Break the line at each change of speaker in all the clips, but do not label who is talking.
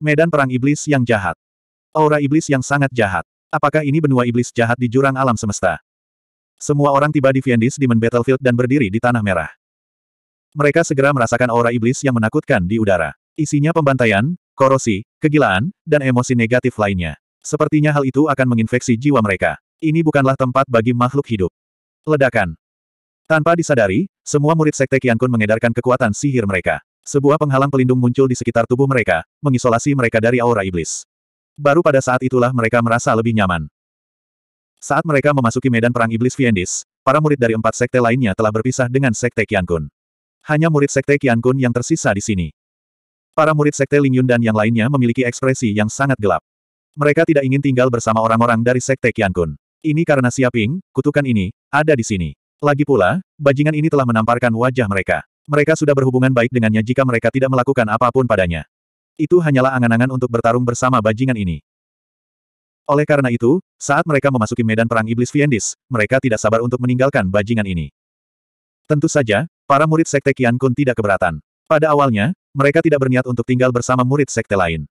Medan perang iblis yang jahat. Aura iblis yang sangat jahat. Apakah ini benua iblis jahat di jurang alam semesta? Semua orang tiba di Viendis Demon Battlefield dan berdiri di Tanah Merah. Mereka segera merasakan aura iblis yang menakutkan di udara. Isinya pembantaian, korosi, kegilaan, dan emosi negatif lainnya. Sepertinya hal itu akan menginfeksi jiwa mereka. Ini bukanlah tempat bagi makhluk hidup. Ledakan. Tanpa disadari, semua murid Sekte Kiankun mengedarkan kekuatan sihir mereka. Sebuah penghalang pelindung muncul di sekitar tubuh mereka, mengisolasi mereka dari aura iblis. Baru pada saat itulah mereka merasa lebih nyaman. Saat mereka memasuki medan perang iblis Fiendis, para murid dari empat sekte lainnya telah berpisah dengan sekte Qiankun. Hanya murid sekte Qiankun yang tersisa di sini. Para murid sekte Lingyun dan yang lainnya memiliki ekspresi yang sangat gelap. Mereka tidak ingin tinggal bersama orang-orang dari sekte Qiankun. Ini karena Siaping, kutukan ini, ada di sini. Lagi pula, bajingan ini telah menamparkan wajah mereka. Mereka sudah berhubungan baik dengannya jika mereka tidak melakukan apapun padanya. Itu hanyalah angan-angan untuk bertarung bersama bajingan ini. Oleh karena itu, saat mereka memasuki medan perang iblis Fiendis, mereka tidak sabar untuk meninggalkan bajingan ini. Tentu saja, para murid sekte Kian Kun tidak keberatan. Pada awalnya, mereka tidak berniat untuk tinggal bersama murid sekte lain.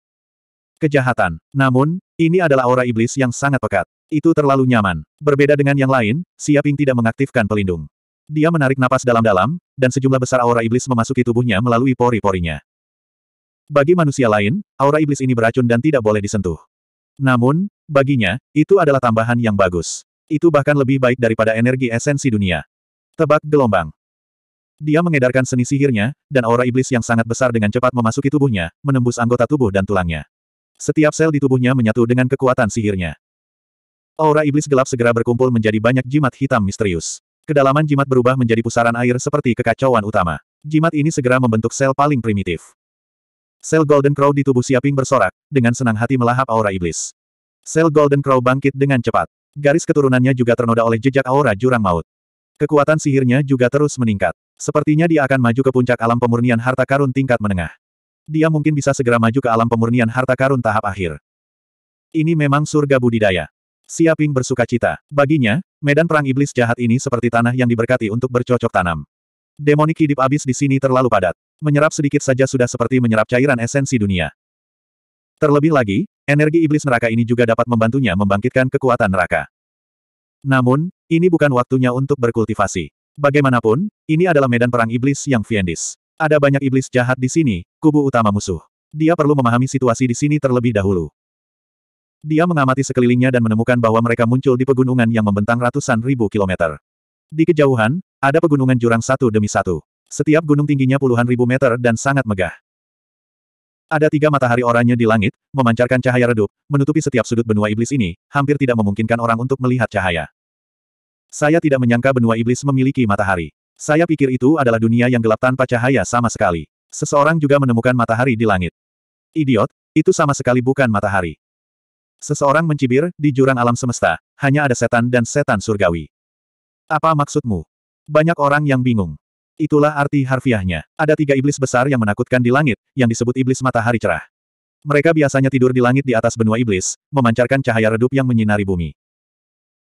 Kejahatan. Namun, ini adalah aura iblis yang sangat pekat. Itu terlalu nyaman. Berbeda dengan yang lain, Siaping tidak mengaktifkan pelindung. Dia menarik napas dalam-dalam, dan sejumlah besar aura iblis memasuki tubuhnya melalui pori-porinya. Bagi manusia lain, aura iblis ini beracun dan tidak boleh disentuh. Namun, baginya, itu adalah tambahan yang bagus. Itu bahkan lebih baik daripada energi esensi dunia. Tebak gelombang. Dia mengedarkan seni sihirnya, dan aura iblis yang sangat besar dengan cepat memasuki tubuhnya, menembus anggota tubuh dan tulangnya. Setiap sel di tubuhnya menyatu dengan kekuatan sihirnya. Aura iblis gelap segera berkumpul menjadi banyak jimat hitam misterius. Kedalaman jimat berubah menjadi pusaran air seperti kekacauan utama. Jimat ini segera membentuk sel paling primitif. Sel Golden Crow di tubuh Siaping bersorak, dengan senang hati melahap aura iblis. Sel Golden Crow bangkit dengan cepat. Garis keturunannya juga ternoda oleh jejak aura jurang maut. Kekuatan sihirnya juga terus meningkat. Sepertinya dia akan maju ke puncak alam pemurnian harta karun tingkat menengah. Dia mungkin bisa segera maju ke alam pemurnian harta karun tahap akhir. Ini memang surga budidaya. Siaping bersuka cita. Baginya, Medan perang iblis jahat ini seperti tanah yang diberkati untuk bercocok tanam. Demonik hidup abis di sini terlalu padat. Menyerap sedikit saja sudah seperti menyerap cairan esensi dunia. Terlebih lagi, energi iblis neraka ini juga dapat membantunya membangkitkan kekuatan neraka. Namun, ini bukan waktunya untuk berkultivasi. Bagaimanapun, ini adalah medan perang iblis yang fiendis. Ada banyak iblis jahat di sini, kubu utama musuh. Dia perlu memahami situasi di sini terlebih dahulu. Dia mengamati sekelilingnya dan menemukan bahwa mereka muncul di pegunungan yang membentang ratusan ribu kilometer. Di kejauhan, ada pegunungan jurang satu demi satu. Setiap gunung tingginya puluhan ribu meter dan sangat megah. Ada tiga matahari oranye di langit, memancarkan cahaya redup, menutupi setiap sudut benua iblis ini, hampir tidak memungkinkan orang untuk melihat cahaya. Saya tidak menyangka benua iblis memiliki matahari. Saya pikir itu adalah dunia yang gelap tanpa cahaya sama sekali. Seseorang juga menemukan matahari di langit. Idiot, itu sama sekali bukan matahari. Seseorang mencibir, di jurang alam semesta, hanya ada setan dan setan surgawi. Apa maksudmu? Banyak orang yang bingung. Itulah arti harfiahnya. Ada tiga iblis besar yang menakutkan di langit, yang disebut iblis matahari cerah. Mereka biasanya tidur di langit di atas benua iblis, memancarkan cahaya redup yang menyinari bumi.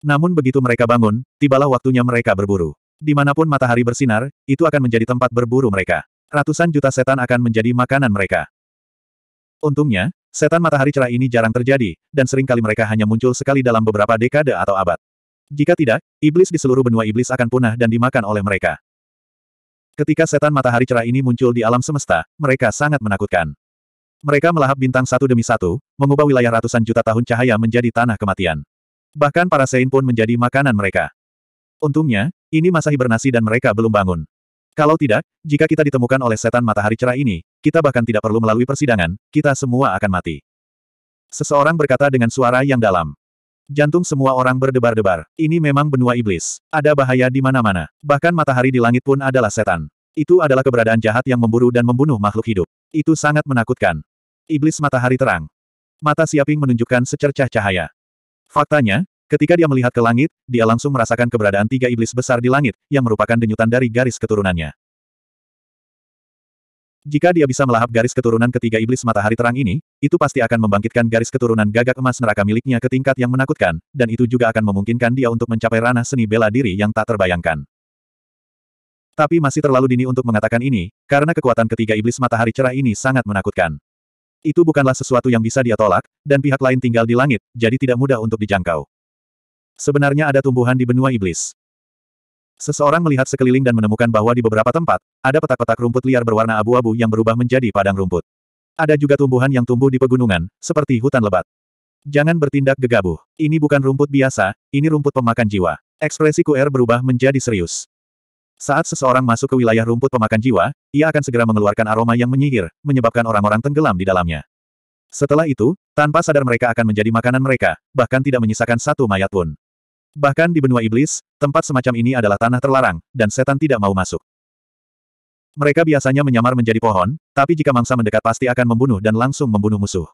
Namun begitu mereka bangun, tibalah waktunya mereka berburu. Dimanapun matahari bersinar, itu akan menjadi tempat berburu mereka. Ratusan juta setan akan menjadi makanan mereka. Untungnya, Setan matahari cerah ini jarang terjadi, dan seringkali mereka hanya muncul sekali dalam beberapa dekade atau abad. Jika tidak, iblis di seluruh benua iblis akan punah dan dimakan oleh mereka. Ketika setan matahari cerah ini muncul di alam semesta, mereka sangat menakutkan. Mereka melahap bintang satu demi satu, mengubah wilayah ratusan juta tahun cahaya menjadi tanah kematian. Bahkan para Sein pun menjadi makanan mereka. Untungnya, ini masa hibernasi dan mereka belum bangun. Kalau tidak, jika kita ditemukan oleh setan matahari cerah ini, kita bahkan tidak perlu melalui persidangan, kita semua akan mati. Seseorang berkata dengan suara yang dalam. Jantung semua orang berdebar-debar. Ini memang benua iblis. Ada bahaya di mana-mana. Bahkan matahari di langit pun adalah setan. Itu adalah keberadaan jahat yang memburu dan membunuh makhluk hidup. Itu sangat menakutkan. Iblis matahari terang. Mata Siaping menunjukkan secercah cahaya. Faktanya, Ketika dia melihat ke langit, dia langsung merasakan keberadaan tiga iblis besar di langit, yang merupakan denyutan dari garis keturunannya. Jika dia bisa melahap garis keturunan ketiga iblis matahari terang ini, itu pasti akan membangkitkan garis keturunan gagak emas neraka miliknya ke tingkat yang menakutkan, dan itu juga akan memungkinkan dia untuk mencapai ranah seni bela diri yang tak terbayangkan. Tapi masih terlalu dini untuk mengatakan ini, karena kekuatan ketiga iblis matahari cerah ini sangat menakutkan. Itu bukanlah sesuatu yang bisa dia tolak, dan pihak lain tinggal di langit, jadi tidak mudah untuk dijangkau. Sebenarnya ada tumbuhan di benua iblis. Seseorang melihat sekeliling dan menemukan bahwa di beberapa tempat, ada petak-petak rumput liar berwarna abu-abu yang berubah menjadi padang rumput. Ada juga tumbuhan yang tumbuh di pegunungan, seperti hutan lebat. Jangan bertindak gegabah. Ini bukan rumput biasa, ini rumput pemakan jiwa. Ekspresi QR berubah menjadi serius. Saat seseorang masuk ke wilayah rumput pemakan jiwa, ia akan segera mengeluarkan aroma yang menyihir, menyebabkan orang-orang tenggelam di dalamnya. Setelah itu, tanpa sadar mereka akan menjadi makanan mereka, bahkan tidak menyisakan satu mayat pun. Bahkan di benua iblis, tempat semacam ini adalah tanah terlarang, dan setan tidak mau masuk. Mereka biasanya menyamar menjadi pohon, tapi jika mangsa mendekat pasti akan membunuh dan langsung membunuh musuh.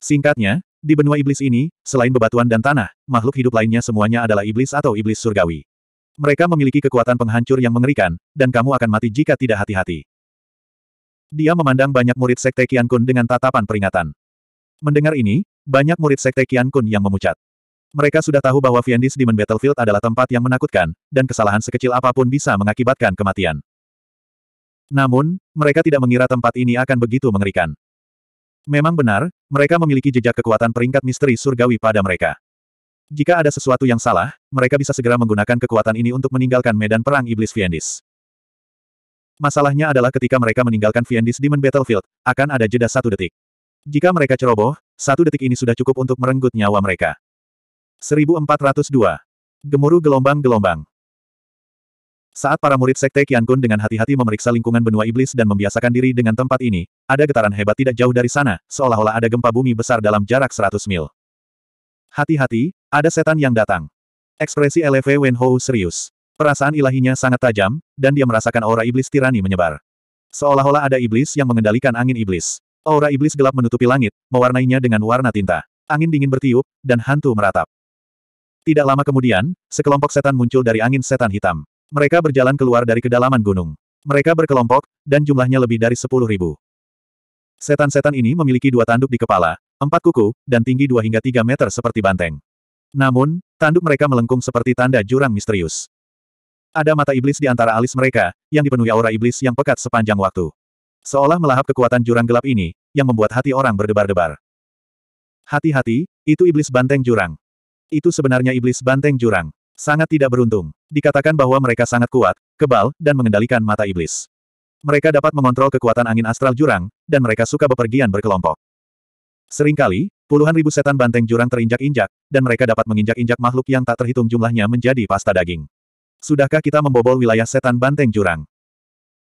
Singkatnya, di benua iblis ini, selain bebatuan dan tanah, makhluk hidup lainnya semuanya adalah iblis atau iblis surgawi. Mereka memiliki kekuatan penghancur yang mengerikan, dan kamu akan mati jika tidak hati-hati. Dia memandang banyak murid sekte kian Kun dengan tatapan peringatan. Mendengar ini, banyak murid sekte kian Kun yang memucat. Mereka sudah tahu bahwa Viendis Demon Battlefield adalah tempat yang menakutkan, dan kesalahan sekecil apapun bisa mengakibatkan kematian. Namun, mereka tidak mengira tempat ini akan begitu mengerikan. Memang benar, mereka memiliki jejak kekuatan peringkat misteri surgawi pada mereka. Jika ada sesuatu yang salah, mereka bisa segera menggunakan kekuatan ini untuk meninggalkan medan perang iblis Viendis. Masalahnya adalah ketika mereka meninggalkan Viendis Demon Battlefield, akan ada jeda satu detik. Jika mereka ceroboh, satu detik ini sudah cukup untuk merenggut nyawa mereka. 1402. Gemuruh gelombang-gelombang. Saat para murid Sekte Kiankun Kun dengan hati-hati memeriksa lingkungan benua iblis dan membiasakan diri dengan tempat ini, ada getaran hebat tidak jauh dari sana, seolah-olah ada gempa bumi besar dalam jarak 100 mil. Hati-hati, ada setan yang datang. Ekspresi LV ho serius. Perasaan ilahinya sangat tajam, dan dia merasakan aura iblis tirani menyebar. Seolah-olah ada iblis yang mengendalikan angin iblis. Aura iblis gelap menutupi langit, mewarnainya dengan warna tinta. Angin dingin bertiup, dan hantu meratap. Tidak lama kemudian, sekelompok setan muncul dari angin setan hitam. Mereka berjalan keluar dari kedalaman gunung. Mereka berkelompok, dan jumlahnya lebih dari sepuluh ribu. Setan-setan ini memiliki dua tanduk di kepala, empat kuku, dan tinggi dua hingga tiga meter seperti banteng. Namun, tanduk mereka melengkung seperti tanda jurang misterius. Ada mata iblis di antara alis mereka, yang dipenuhi aura iblis yang pekat sepanjang waktu. Seolah melahap kekuatan jurang gelap ini, yang membuat hati orang berdebar-debar. Hati-hati, itu iblis banteng jurang. Itu sebenarnya iblis banteng jurang. Sangat tidak beruntung. Dikatakan bahwa mereka sangat kuat, kebal, dan mengendalikan mata iblis. Mereka dapat mengontrol kekuatan angin astral jurang, dan mereka suka bepergian berkelompok. Seringkali, puluhan ribu setan banteng jurang terinjak-injak, dan mereka dapat menginjak-injak makhluk yang tak terhitung jumlahnya menjadi pasta daging. Sudahkah kita membobol wilayah setan banteng jurang?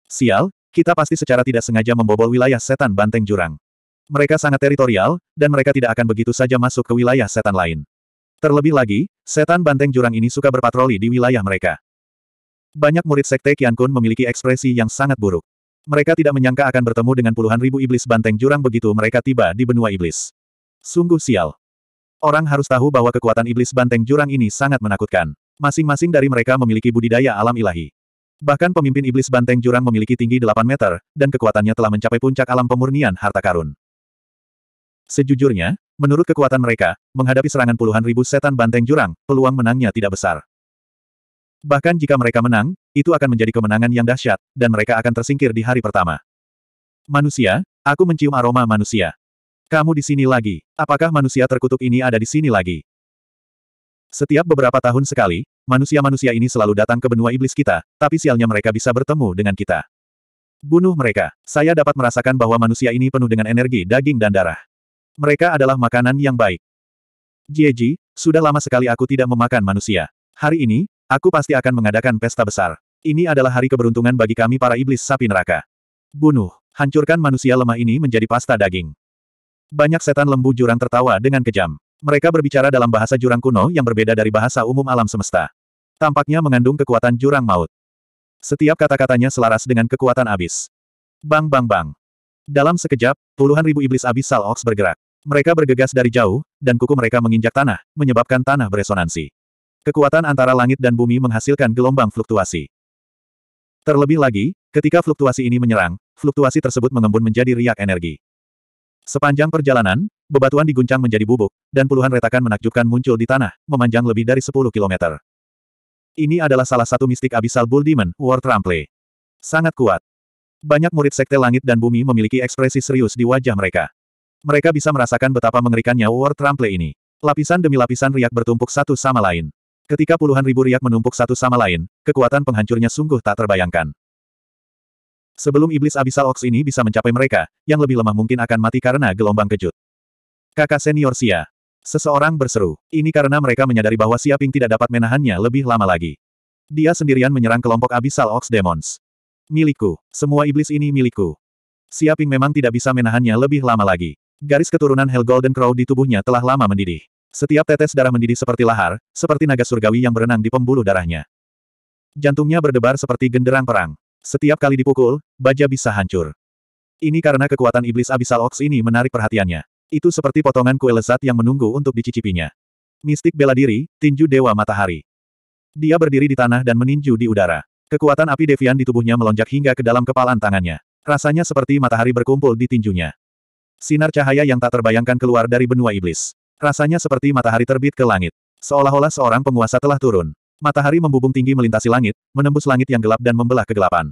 Sial, kita pasti secara tidak sengaja membobol wilayah setan banteng jurang. Mereka sangat teritorial, dan mereka tidak akan begitu saja masuk ke wilayah setan lain. Terlebih lagi, setan banteng jurang ini suka berpatroli di wilayah mereka. Banyak murid sekte Kian Kun memiliki ekspresi yang sangat buruk. Mereka tidak menyangka akan bertemu dengan puluhan ribu iblis banteng jurang begitu mereka tiba di benua iblis. Sungguh sial. Orang harus tahu bahwa kekuatan iblis banteng jurang ini sangat menakutkan. Masing-masing dari mereka memiliki budidaya alam ilahi. Bahkan pemimpin iblis banteng jurang memiliki tinggi 8 meter, dan kekuatannya telah mencapai puncak alam pemurnian harta karun. Sejujurnya, menurut kekuatan mereka, menghadapi serangan puluhan ribu setan banteng jurang, peluang menangnya tidak besar. Bahkan jika mereka menang, itu akan menjadi kemenangan yang dahsyat, dan mereka akan tersingkir di hari pertama. Manusia, aku mencium aroma manusia. Kamu di sini lagi. Apakah manusia terkutuk ini ada di sini lagi? Setiap beberapa tahun sekali, manusia-manusia ini selalu datang ke benua iblis kita, tapi sialnya mereka bisa bertemu dengan kita. Bunuh mereka. Saya dapat merasakan bahwa manusia ini penuh dengan energi daging dan darah. Mereka adalah makanan yang baik. Jieji, sudah lama sekali aku tidak memakan manusia. Hari ini, aku pasti akan mengadakan pesta besar. Ini adalah hari keberuntungan bagi kami para iblis sapi neraka. Bunuh, hancurkan manusia lemah ini menjadi pasta daging. Banyak setan lembu jurang tertawa dengan kejam. Mereka berbicara dalam bahasa jurang kuno yang berbeda dari bahasa umum alam semesta. Tampaknya mengandung kekuatan jurang maut. Setiap kata-katanya selaras dengan kekuatan abis. Bang bang bang. Dalam sekejap, puluhan ribu iblis abis Sal Ox bergerak. Mereka bergegas dari jauh, dan kuku mereka menginjak tanah, menyebabkan tanah beresonansi. Kekuatan antara langit dan bumi menghasilkan gelombang fluktuasi. Terlebih lagi, ketika fluktuasi ini menyerang, fluktuasi tersebut mengembun menjadi riak energi. Sepanjang perjalanan, bebatuan diguncang menjadi bubuk, dan puluhan retakan menakjubkan muncul di tanah, memanjang lebih dari 10 kilometer. Ini adalah salah satu mistik abisal Bull Demon, War Trample. Sangat kuat. Banyak murid sekte langit dan bumi memiliki ekspresi serius di wajah mereka. Mereka bisa merasakan betapa mengerikannya War Trample ini. Lapisan demi lapisan riak bertumpuk satu sama lain. Ketika puluhan ribu riak menumpuk satu sama lain, kekuatan penghancurnya sungguh tak terbayangkan. Sebelum iblis abisal Ox ini bisa mencapai mereka, yang lebih lemah mungkin akan mati karena gelombang kejut. Kakak senior Sia. Seseorang berseru. Ini karena mereka menyadari bahwa Siaping tidak dapat menahannya lebih lama lagi. Dia sendirian menyerang kelompok abisal Ox Demons. Milikku. Semua iblis ini milikku. Siaping memang tidak bisa menahannya lebih lama lagi. Garis keturunan Hell Golden Crow di tubuhnya telah lama mendidih. Setiap tetes darah mendidih seperti lahar, seperti naga surgawi yang berenang di pembuluh darahnya. Jantungnya berdebar seperti genderang perang. Setiap kali dipukul, baja bisa hancur. Ini karena kekuatan iblis abisal Ox ini menarik perhatiannya. Itu seperti potongan kue lezat yang menunggu untuk dicicipinya. Mistik bela diri, tinju Dewa Matahari. Dia berdiri di tanah dan meninju di udara. Kekuatan api Devian di tubuhnya melonjak hingga ke dalam kepalan tangannya. Rasanya seperti matahari berkumpul di tinjunya. Sinar cahaya yang tak terbayangkan keluar dari benua iblis. Rasanya seperti matahari terbit ke langit. Seolah-olah seorang penguasa telah turun. Matahari membubung tinggi melintasi langit, menembus langit yang gelap dan membelah kegelapan.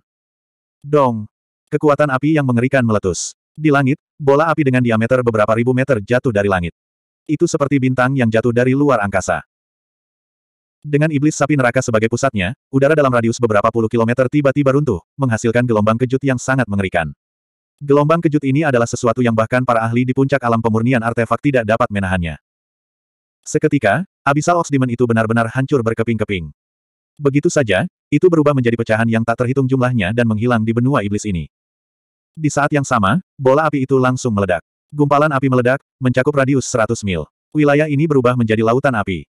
Dong! Kekuatan api yang mengerikan meletus. Di langit, bola api dengan diameter beberapa ribu meter jatuh dari langit. Itu seperti bintang yang jatuh dari luar angkasa. Dengan iblis sapi neraka sebagai pusatnya, udara dalam radius beberapa puluh kilometer tiba-tiba runtuh, menghasilkan gelombang kejut yang sangat mengerikan. Gelombang kejut ini adalah sesuatu yang bahkan para ahli di puncak alam pemurnian artefak tidak dapat menahannya. Seketika, Abisal Ox Demon itu benar-benar hancur berkeping-keping. Begitu saja, itu berubah menjadi pecahan yang tak terhitung jumlahnya dan menghilang di benua iblis ini. Di saat yang sama, bola api itu langsung meledak. Gumpalan api meledak, mencakup radius 100 mil. Wilayah ini berubah menjadi lautan api.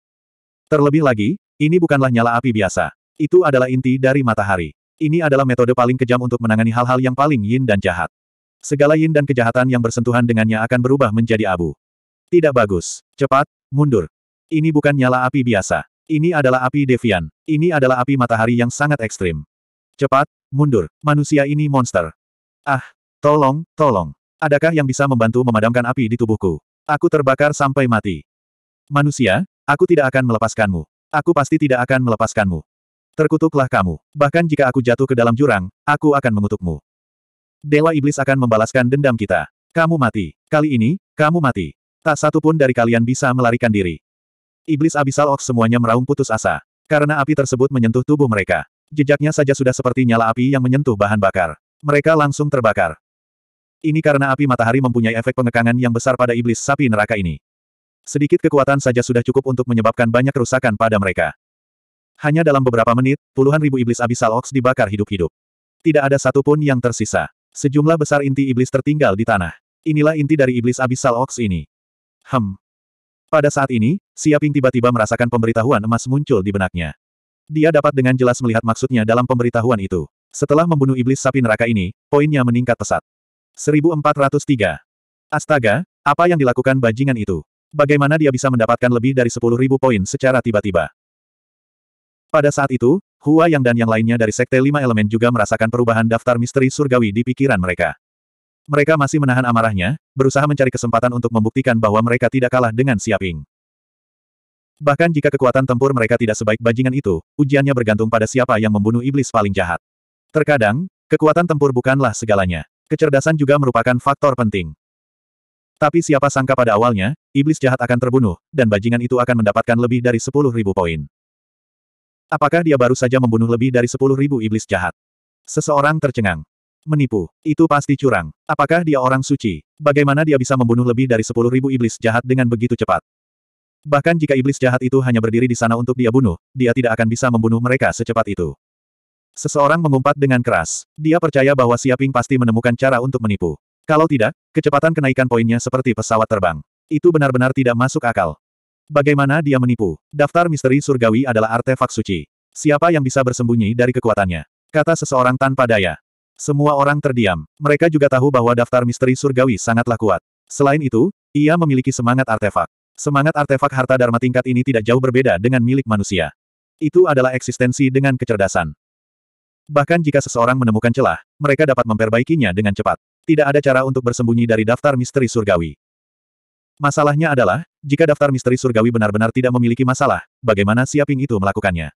Terlebih lagi, ini bukanlah nyala api biasa. Itu adalah inti dari matahari. Ini adalah metode paling kejam untuk menangani hal-hal yang paling yin dan jahat. Segala yin dan kejahatan yang bersentuhan dengannya akan berubah menjadi abu. Tidak bagus. Cepat, mundur. Ini bukan nyala api biasa. Ini adalah api Devian. Ini adalah api matahari yang sangat ekstrim. Cepat, mundur. Manusia ini monster. Ah, tolong, tolong. Adakah yang bisa membantu memadamkan api di tubuhku? Aku terbakar sampai mati. Manusia, aku tidak akan melepaskanmu. Aku pasti tidak akan melepaskanmu. Terkutuklah kamu. Bahkan jika aku jatuh ke dalam jurang, aku akan mengutukmu. Dewa Iblis akan membalaskan dendam kita. Kamu mati. Kali ini, kamu mati. Tak satu pun dari kalian bisa melarikan diri. Iblis Abisal Ox semuanya meraung putus asa. Karena api tersebut menyentuh tubuh mereka. Jejaknya saja sudah seperti nyala api yang menyentuh bahan bakar. Mereka langsung terbakar. Ini karena api matahari mempunyai efek pengekangan yang besar pada iblis sapi neraka ini. Sedikit kekuatan saja sudah cukup untuk menyebabkan banyak kerusakan pada mereka. Hanya dalam beberapa menit, puluhan ribu iblis abisal ox dibakar hidup-hidup. Tidak ada satupun yang tersisa. Sejumlah besar inti iblis tertinggal di tanah. Inilah inti dari iblis abisal ox ini. Hem. Pada saat ini, Siaping tiba-tiba merasakan pemberitahuan emas muncul di benaknya. Dia dapat dengan jelas melihat maksudnya dalam pemberitahuan itu. Setelah membunuh iblis sapi neraka ini, poinnya meningkat pesat. 1403. Astaga, apa yang dilakukan bajingan itu? Bagaimana dia bisa mendapatkan lebih dari 10.000 poin secara tiba-tiba? Pada saat itu, Hua Yang dan yang lainnya dari Sekte Lima Elemen juga merasakan perubahan daftar misteri surgawi di pikiran mereka. Mereka masih menahan amarahnya, berusaha mencari kesempatan untuk membuktikan bahwa mereka tidak kalah dengan Siaping. Bahkan jika kekuatan tempur mereka tidak sebaik bajingan itu, ujiannya bergantung pada siapa yang membunuh iblis paling jahat. Terkadang, kekuatan tempur bukanlah segalanya. Kecerdasan juga merupakan faktor penting. Tapi siapa sangka pada awalnya, iblis jahat akan terbunuh, dan bajingan itu akan mendapatkan lebih dari 10.000 poin. Apakah dia baru saja membunuh lebih dari sepuluh ribu iblis jahat? Seseorang tercengang. Menipu. Itu pasti curang. Apakah dia orang suci? Bagaimana dia bisa membunuh lebih dari sepuluh ribu iblis jahat dengan begitu cepat? Bahkan jika iblis jahat itu hanya berdiri di sana untuk dia bunuh, dia tidak akan bisa membunuh mereka secepat itu. Seseorang mengumpat dengan keras. Dia percaya bahwa Siaping pasti menemukan cara untuk menipu. Kalau tidak, kecepatan kenaikan poinnya seperti pesawat terbang. Itu benar-benar tidak masuk akal. Bagaimana dia menipu? Daftar misteri surgawi adalah artefak suci. Siapa yang bisa bersembunyi dari kekuatannya? Kata seseorang tanpa daya. Semua orang terdiam. Mereka juga tahu bahwa daftar misteri surgawi sangatlah kuat. Selain itu, ia memiliki semangat artefak. Semangat artefak harta dharma tingkat ini tidak jauh berbeda dengan milik manusia. Itu adalah eksistensi dengan kecerdasan. Bahkan jika seseorang menemukan celah, mereka dapat memperbaikinya dengan cepat. Tidak ada cara untuk bersembunyi dari daftar misteri surgawi. Masalahnya adalah, jika daftar misteri surgawi benar-benar tidak memiliki masalah, bagaimana Siaping itu melakukannya?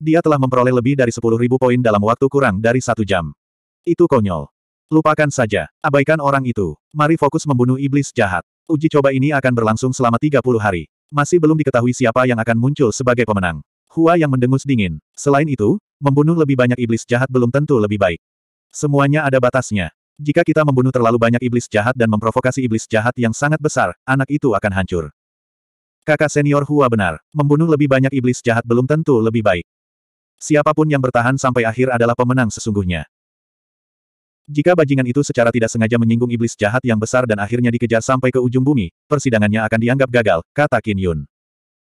Dia telah memperoleh lebih dari sepuluh ribu poin dalam waktu kurang dari satu jam. Itu konyol. Lupakan saja, abaikan orang itu. Mari fokus membunuh iblis jahat. Uji coba ini akan berlangsung selama 30 hari. Masih belum diketahui siapa yang akan muncul sebagai pemenang. Hua yang mendengus dingin. Selain itu, membunuh lebih banyak iblis jahat belum tentu lebih baik. Semuanya ada batasnya. Jika kita membunuh terlalu banyak iblis jahat dan memprovokasi iblis jahat yang sangat besar, anak itu akan hancur. Kakak senior Hua benar, membunuh lebih banyak iblis jahat belum tentu lebih baik. Siapapun yang bertahan sampai akhir adalah pemenang sesungguhnya. Jika bajingan itu secara tidak sengaja menyinggung iblis jahat yang besar dan akhirnya dikejar sampai ke ujung bumi, persidangannya akan dianggap gagal, kata Qin Yun.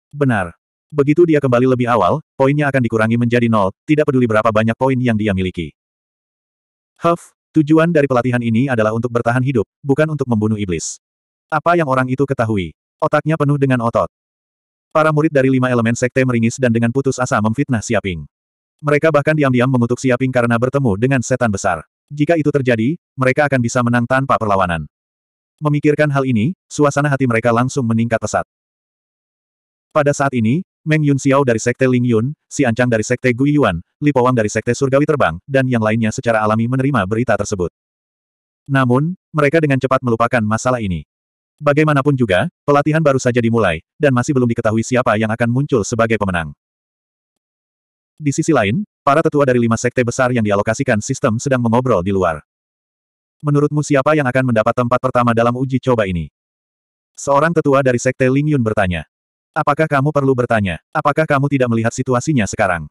Benar. Begitu dia kembali lebih awal, poinnya akan dikurangi menjadi nol, tidak peduli berapa banyak poin yang dia miliki. Huff, Tujuan dari pelatihan ini adalah untuk bertahan hidup, bukan untuk membunuh iblis. Apa yang orang itu ketahui? Otaknya penuh dengan otot. Para murid dari lima elemen sekte meringis dan dengan putus asa memfitnah Siaping. Mereka bahkan diam-diam mengutuk Siaping karena bertemu dengan setan besar. Jika itu terjadi, mereka akan bisa menang tanpa perlawanan. Memikirkan hal ini, suasana hati mereka langsung meningkat pesat. Pada saat ini, Meng Yun Xiao dari Sekte Ling Yun, Si Ancang dari Sekte Gui Yuan, Li Powang dari Sekte Surgawi Terbang, dan yang lainnya secara alami menerima berita tersebut. Namun, mereka dengan cepat melupakan masalah ini. Bagaimanapun juga, pelatihan baru saja dimulai, dan masih belum diketahui siapa yang akan muncul sebagai pemenang. Di sisi lain, para tetua dari lima sekte besar yang dialokasikan sistem sedang mengobrol di luar. Menurutmu siapa yang akan mendapat tempat pertama dalam uji coba ini? Seorang tetua dari Sekte Ling Yun bertanya. Apakah kamu perlu bertanya? Apakah kamu tidak melihat situasinya sekarang?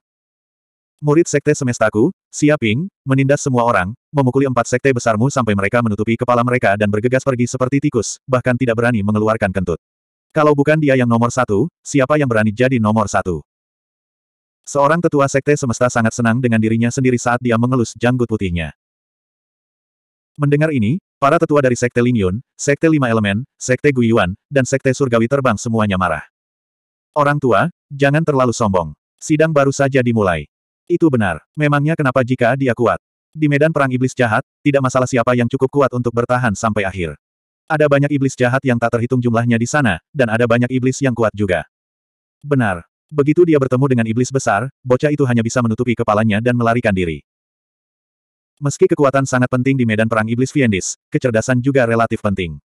Murid sekte semestaku, Siaping, menindas semua orang, memukuli empat sekte besarmu sampai mereka menutupi kepala mereka dan bergegas pergi seperti tikus, bahkan tidak berani mengeluarkan kentut. Kalau bukan dia yang nomor satu, siapa yang berani jadi nomor satu? Seorang tetua sekte semesta sangat senang dengan dirinya sendiri saat dia mengelus janggut putihnya. Mendengar ini, para tetua dari sekte Lingyun, sekte lima elemen, sekte Guiyuan, dan sekte surgawi terbang semuanya marah. Orang tua, jangan terlalu sombong. Sidang baru saja dimulai. Itu benar. Memangnya kenapa jika dia kuat? Di medan perang iblis jahat, tidak masalah siapa yang cukup kuat untuk bertahan sampai akhir. Ada banyak iblis jahat yang tak terhitung jumlahnya di sana, dan ada banyak iblis yang kuat juga. Benar. Begitu dia bertemu dengan iblis besar, bocah itu hanya bisa menutupi kepalanya dan melarikan diri. Meski kekuatan sangat penting di medan perang iblis Fiendis, kecerdasan juga relatif penting.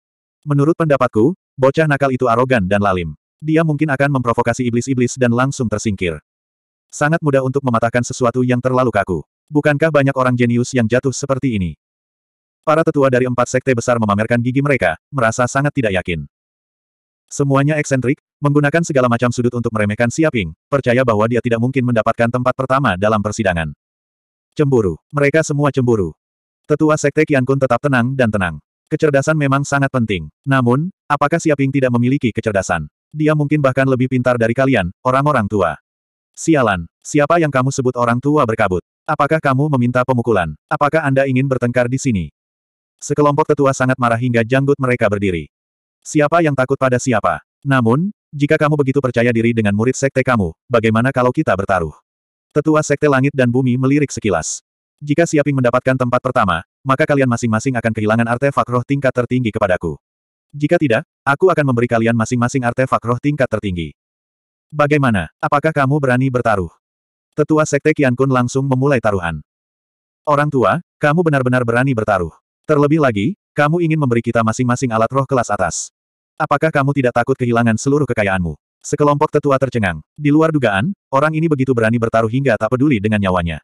Menurut pendapatku, bocah nakal itu arogan dan lalim. Dia mungkin akan memprovokasi iblis-iblis dan langsung tersingkir. Sangat mudah untuk mematahkan sesuatu yang terlalu kaku. Bukankah banyak orang jenius yang jatuh seperti ini? Para tetua dari empat sekte besar memamerkan gigi mereka, merasa sangat tidak yakin. Semuanya eksentrik, menggunakan segala macam sudut untuk meremehkan Siaping, percaya bahwa dia tidak mungkin mendapatkan tempat pertama dalam persidangan. Cemburu. Mereka semua cemburu. Tetua Sekte Kian Kun tetap tenang dan tenang. Kecerdasan memang sangat penting. Namun, apakah Siaping tidak memiliki kecerdasan? Dia mungkin bahkan lebih pintar dari kalian, orang-orang tua. Sialan, siapa yang kamu sebut orang tua berkabut? Apakah kamu meminta pemukulan? Apakah Anda ingin bertengkar di sini? Sekelompok tetua sangat marah hingga janggut mereka berdiri. Siapa yang takut pada siapa? Namun, jika kamu begitu percaya diri dengan murid sekte kamu, bagaimana kalau kita bertaruh? Tetua sekte langit dan bumi melirik sekilas. Jika Siaping mendapatkan tempat pertama, maka kalian masing-masing akan kehilangan artefak roh tingkat tertinggi kepadaku. Jika tidak, aku akan memberi kalian masing-masing artefak roh tingkat tertinggi. Bagaimana? Apakah kamu berani bertaruh? Tetua Sekte Kian Kun langsung memulai taruhan. Orang tua, kamu benar-benar berani bertaruh. Terlebih lagi, kamu ingin memberi kita masing-masing alat roh kelas atas. Apakah kamu tidak takut kehilangan seluruh kekayaanmu? Sekelompok tetua tercengang. Di luar dugaan, orang ini begitu berani bertaruh hingga tak peduli dengan nyawanya.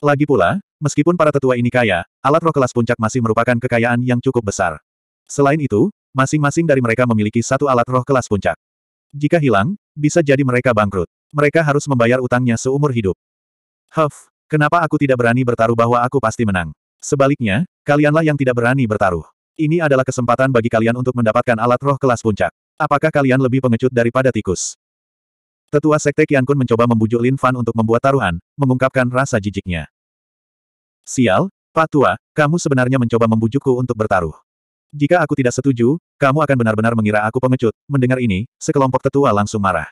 Lagi pula, meskipun para tetua ini kaya, alat roh kelas puncak masih merupakan kekayaan yang cukup besar. Selain itu, masing-masing dari mereka memiliki satu alat roh kelas puncak. Jika hilang, bisa jadi mereka bangkrut. Mereka harus membayar utangnya seumur hidup. Huff, kenapa aku tidak berani bertaruh bahwa aku pasti menang? Sebaliknya, kalianlah yang tidak berani bertaruh. Ini adalah kesempatan bagi kalian untuk mendapatkan alat roh kelas puncak. Apakah kalian lebih pengecut daripada tikus? Tetua Sekte Kian Kun mencoba membujuk Lin Fan untuk membuat taruhan, mengungkapkan rasa jijiknya. Sial, Pak Tua, kamu sebenarnya mencoba membujukku untuk bertaruh. Jika aku tidak setuju, kamu akan benar-benar mengira aku pengecut. Mendengar ini, sekelompok tetua langsung marah.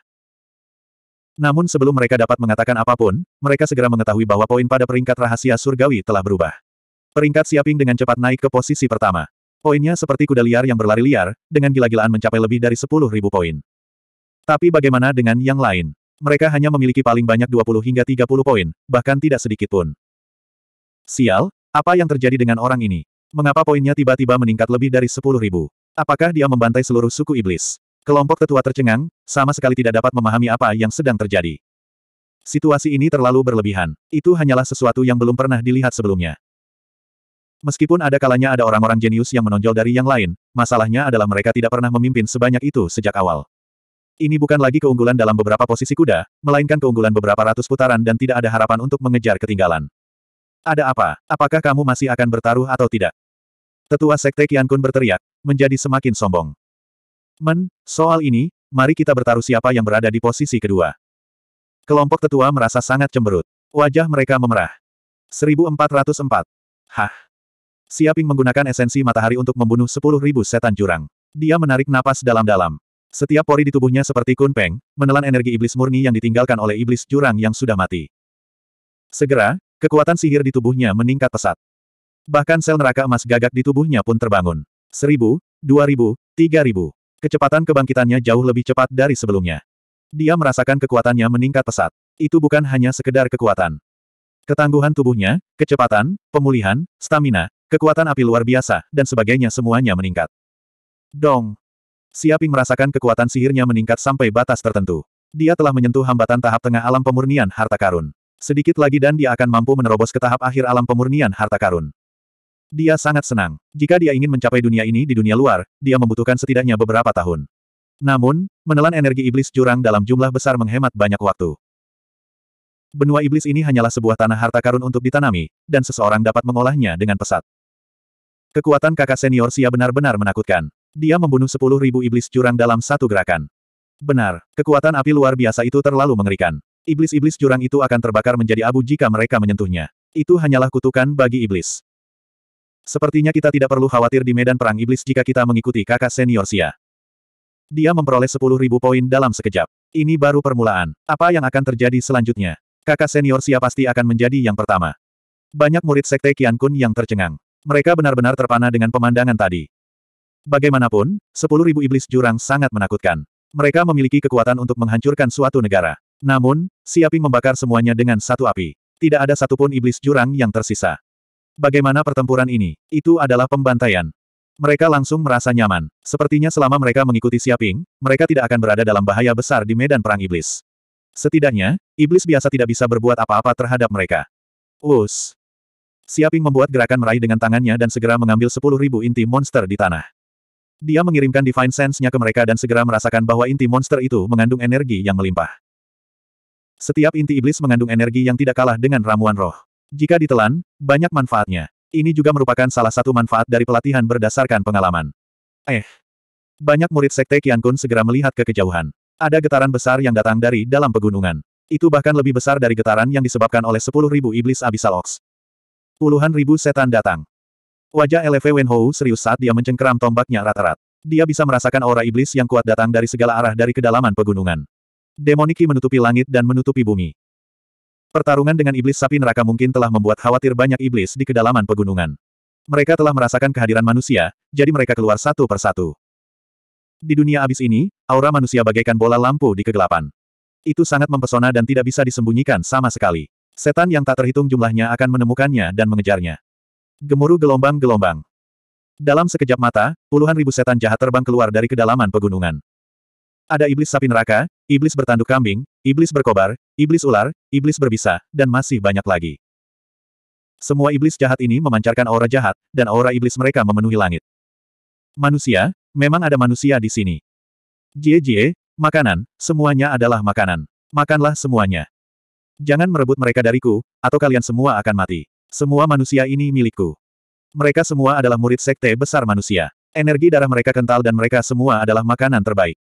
Namun sebelum mereka dapat mengatakan apapun, mereka segera mengetahui bahwa poin pada peringkat rahasia surgawi telah berubah. Peringkat Siaping dengan cepat naik ke posisi pertama. Poinnya seperti kuda liar yang berlari liar, dengan gila-gilaan mencapai lebih dari ribu poin. Tapi bagaimana dengan yang lain? Mereka hanya memiliki paling banyak 20 hingga 30 poin, bahkan tidak sedikit pun. Sial, apa yang terjadi dengan orang ini? Mengapa poinnya tiba-tiba meningkat lebih dari sepuluh ribu? Apakah dia membantai seluruh suku iblis? Kelompok tetua tercengang, sama sekali tidak dapat memahami apa yang sedang terjadi. Situasi ini terlalu berlebihan. Itu hanyalah sesuatu yang belum pernah dilihat sebelumnya. Meskipun ada kalanya ada orang-orang jenius yang menonjol dari yang lain, masalahnya adalah mereka tidak pernah memimpin sebanyak itu sejak awal. Ini bukan lagi keunggulan dalam beberapa posisi kuda, melainkan keunggulan beberapa ratus putaran dan tidak ada harapan untuk mengejar ketinggalan. Ada apa? Apakah kamu masih akan bertaruh atau tidak? Tetua Sekte Kian Kun berteriak, menjadi semakin sombong. Men, soal ini, mari kita bertaruh siapa yang berada di posisi kedua. Kelompok tetua merasa sangat cemberut. Wajah mereka memerah. 1404. Hah. Siaping menggunakan esensi matahari untuk membunuh 10.000 setan jurang. Dia menarik napas dalam-dalam. Setiap pori di tubuhnya seperti kunpeng, menelan energi iblis murni yang ditinggalkan oleh iblis jurang yang sudah mati. Segera, Kekuatan sihir di tubuhnya meningkat pesat. Bahkan sel neraka emas gagak di tubuhnya pun terbangun. Seribu, dua ribu, tiga ribu. Kecepatan kebangkitannya jauh lebih cepat dari sebelumnya. Dia merasakan kekuatannya meningkat pesat. Itu bukan hanya sekedar kekuatan. Ketangguhan tubuhnya, kecepatan, pemulihan, stamina, kekuatan api luar biasa, dan sebagainya semuanya meningkat. Dong! Siaping merasakan kekuatan sihirnya meningkat sampai batas tertentu. Dia telah menyentuh hambatan tahap tengah alam pemurnian harta karun. Sedikit lagi dan dia akan mampu menerobos ke tahap akhir alam pemurnian harta karun. Dia sangat senang. Jika dia ingin mencapai dunia ini di dunia luar, dia membutuhkan setidaknya beberapa tahun. Namun, menelan energi iblis jurang dalam jumlah besar menghemat banyak waktu. Benua iblis ini hanyalah sebuah tanah harta karun untuk ditanami, dan seseorang dapat mengolahnya dengan pesat. Kekuatan kakak senior Sia benar-benar menakutkan. Dia membunuh ribu iblis jurang dalam satu gerakan. Benar, kekuatan api luar biasa itu terlalu mengerikan. Iblis-iblis jurang itu akan terbakar menjadi abu jika mereka menyentuhnya. Itu hanyalah kutukan bagi iblis. Sepertinya kita tidak perlu khawatir di medan perang iblis jika kita mengikuti kakak senior Sia. Dia memperoleh 10.000 poin dalam sekejap. Ini baru permulaan. Apa yang akan terjadi selanjutnya? Kakak senior Sia pasti akan menjadi yang pertama. Banyak murid sekte Kian Kun yang tercengang. Mereka benar-benar terpana dengan pemandangan tadi. Bagaimanapun, 10.000 iblis jurang sangat menakutkan. Mereka memiliki kekuatan untuk menghancurkan suatu negara. Namun, Siaping membakar semuanya dengan satu api. Tidak ada satupun iblis jurang yang tersisa. Bagaimana pertempuran ini? Itu adalah pembantaian. Mereka langsung merasa nyaman. Sepertinya selama mereka mengikuti Siaping, mereka tidak akan berada dalam bahaya besar di medan perang iblis. Setidaknya, iblis biasa tidak bisa berbuat apa-apa terhadap mereka. Us. Siaping membuat gerakan meraih dengan tangannya dan segera mengambil 10.000 inti monster di tanah. Dia mengirimkan Divine Sense-nya ke mereka dan segera merasakan bahwa inti monster itu mengandung energi yang melimpah. Setiap inti iblis mengandung energi yang tidak kalah dengan ramuan roh. Jika ditelan, banyak manfaatnya. Ini juga merupakan salah satu manfaat dari pelatihan berdasarkan pengalaman. Eh. Banyak murid sekte Kian Kun segera melihat ke kejauhan. Ada getaran besar yang datang dari dalam pegunungan. Itu bahkan lebih besar dari getaran yang disebabkan oleh sepuluh ribu iblis abisal ox. Puluhan ribu setan datang. Wajah LV Wenhou serius saat dia mencengkeram tombaknya rata-rat. Dia bisa merasakan aura iblis yang kuat datang dari segala arah dari kedalaman pegunungan demoniki menutupi langit dan menutupi bumi. Pertarungan dengan iblis sapi neraka mungkin telah membuat khawatir banyak iblis di kedalaman pegunungan. Mereka telah merasakan kehadiran manusia, jadi mereka keluar satu persatu. Di dunia abis ini, aura manusia bagaikan bola lampu di kegelapan. Itu sangat mempesona dan tidak bisa disembunyikan sama sekali. Setan yang tak terhitung jumlahnya akan menemukannya dan mengejarnya. Gemuruh gelombang-gelombang. Dalam sekejap mata, puluhan ribu setan jahat terbang keluar dari kedalaman pegunungan. Ada iblis sapi neraka, iblis bertanduk kambing, iblis berkobar, iblis ular, iblis berbisa, dan masih banyak lagi. Semua iblis jahat ini memancarkan aura jahat, dan aura iblis mereka memenuhi langit. Manusia, memang ada manusia di sini. Jie-jie, makanan, semuanya adalah makanan. Makanlah semuanya. Jangan merebut mereka dariku, atau kalian semua akan mati. Semua manusia ini milikku. Mereka semua adalah murid sekte besar manusia. Energi darah mereka kental dan mereka semua adalah makanan terbaik.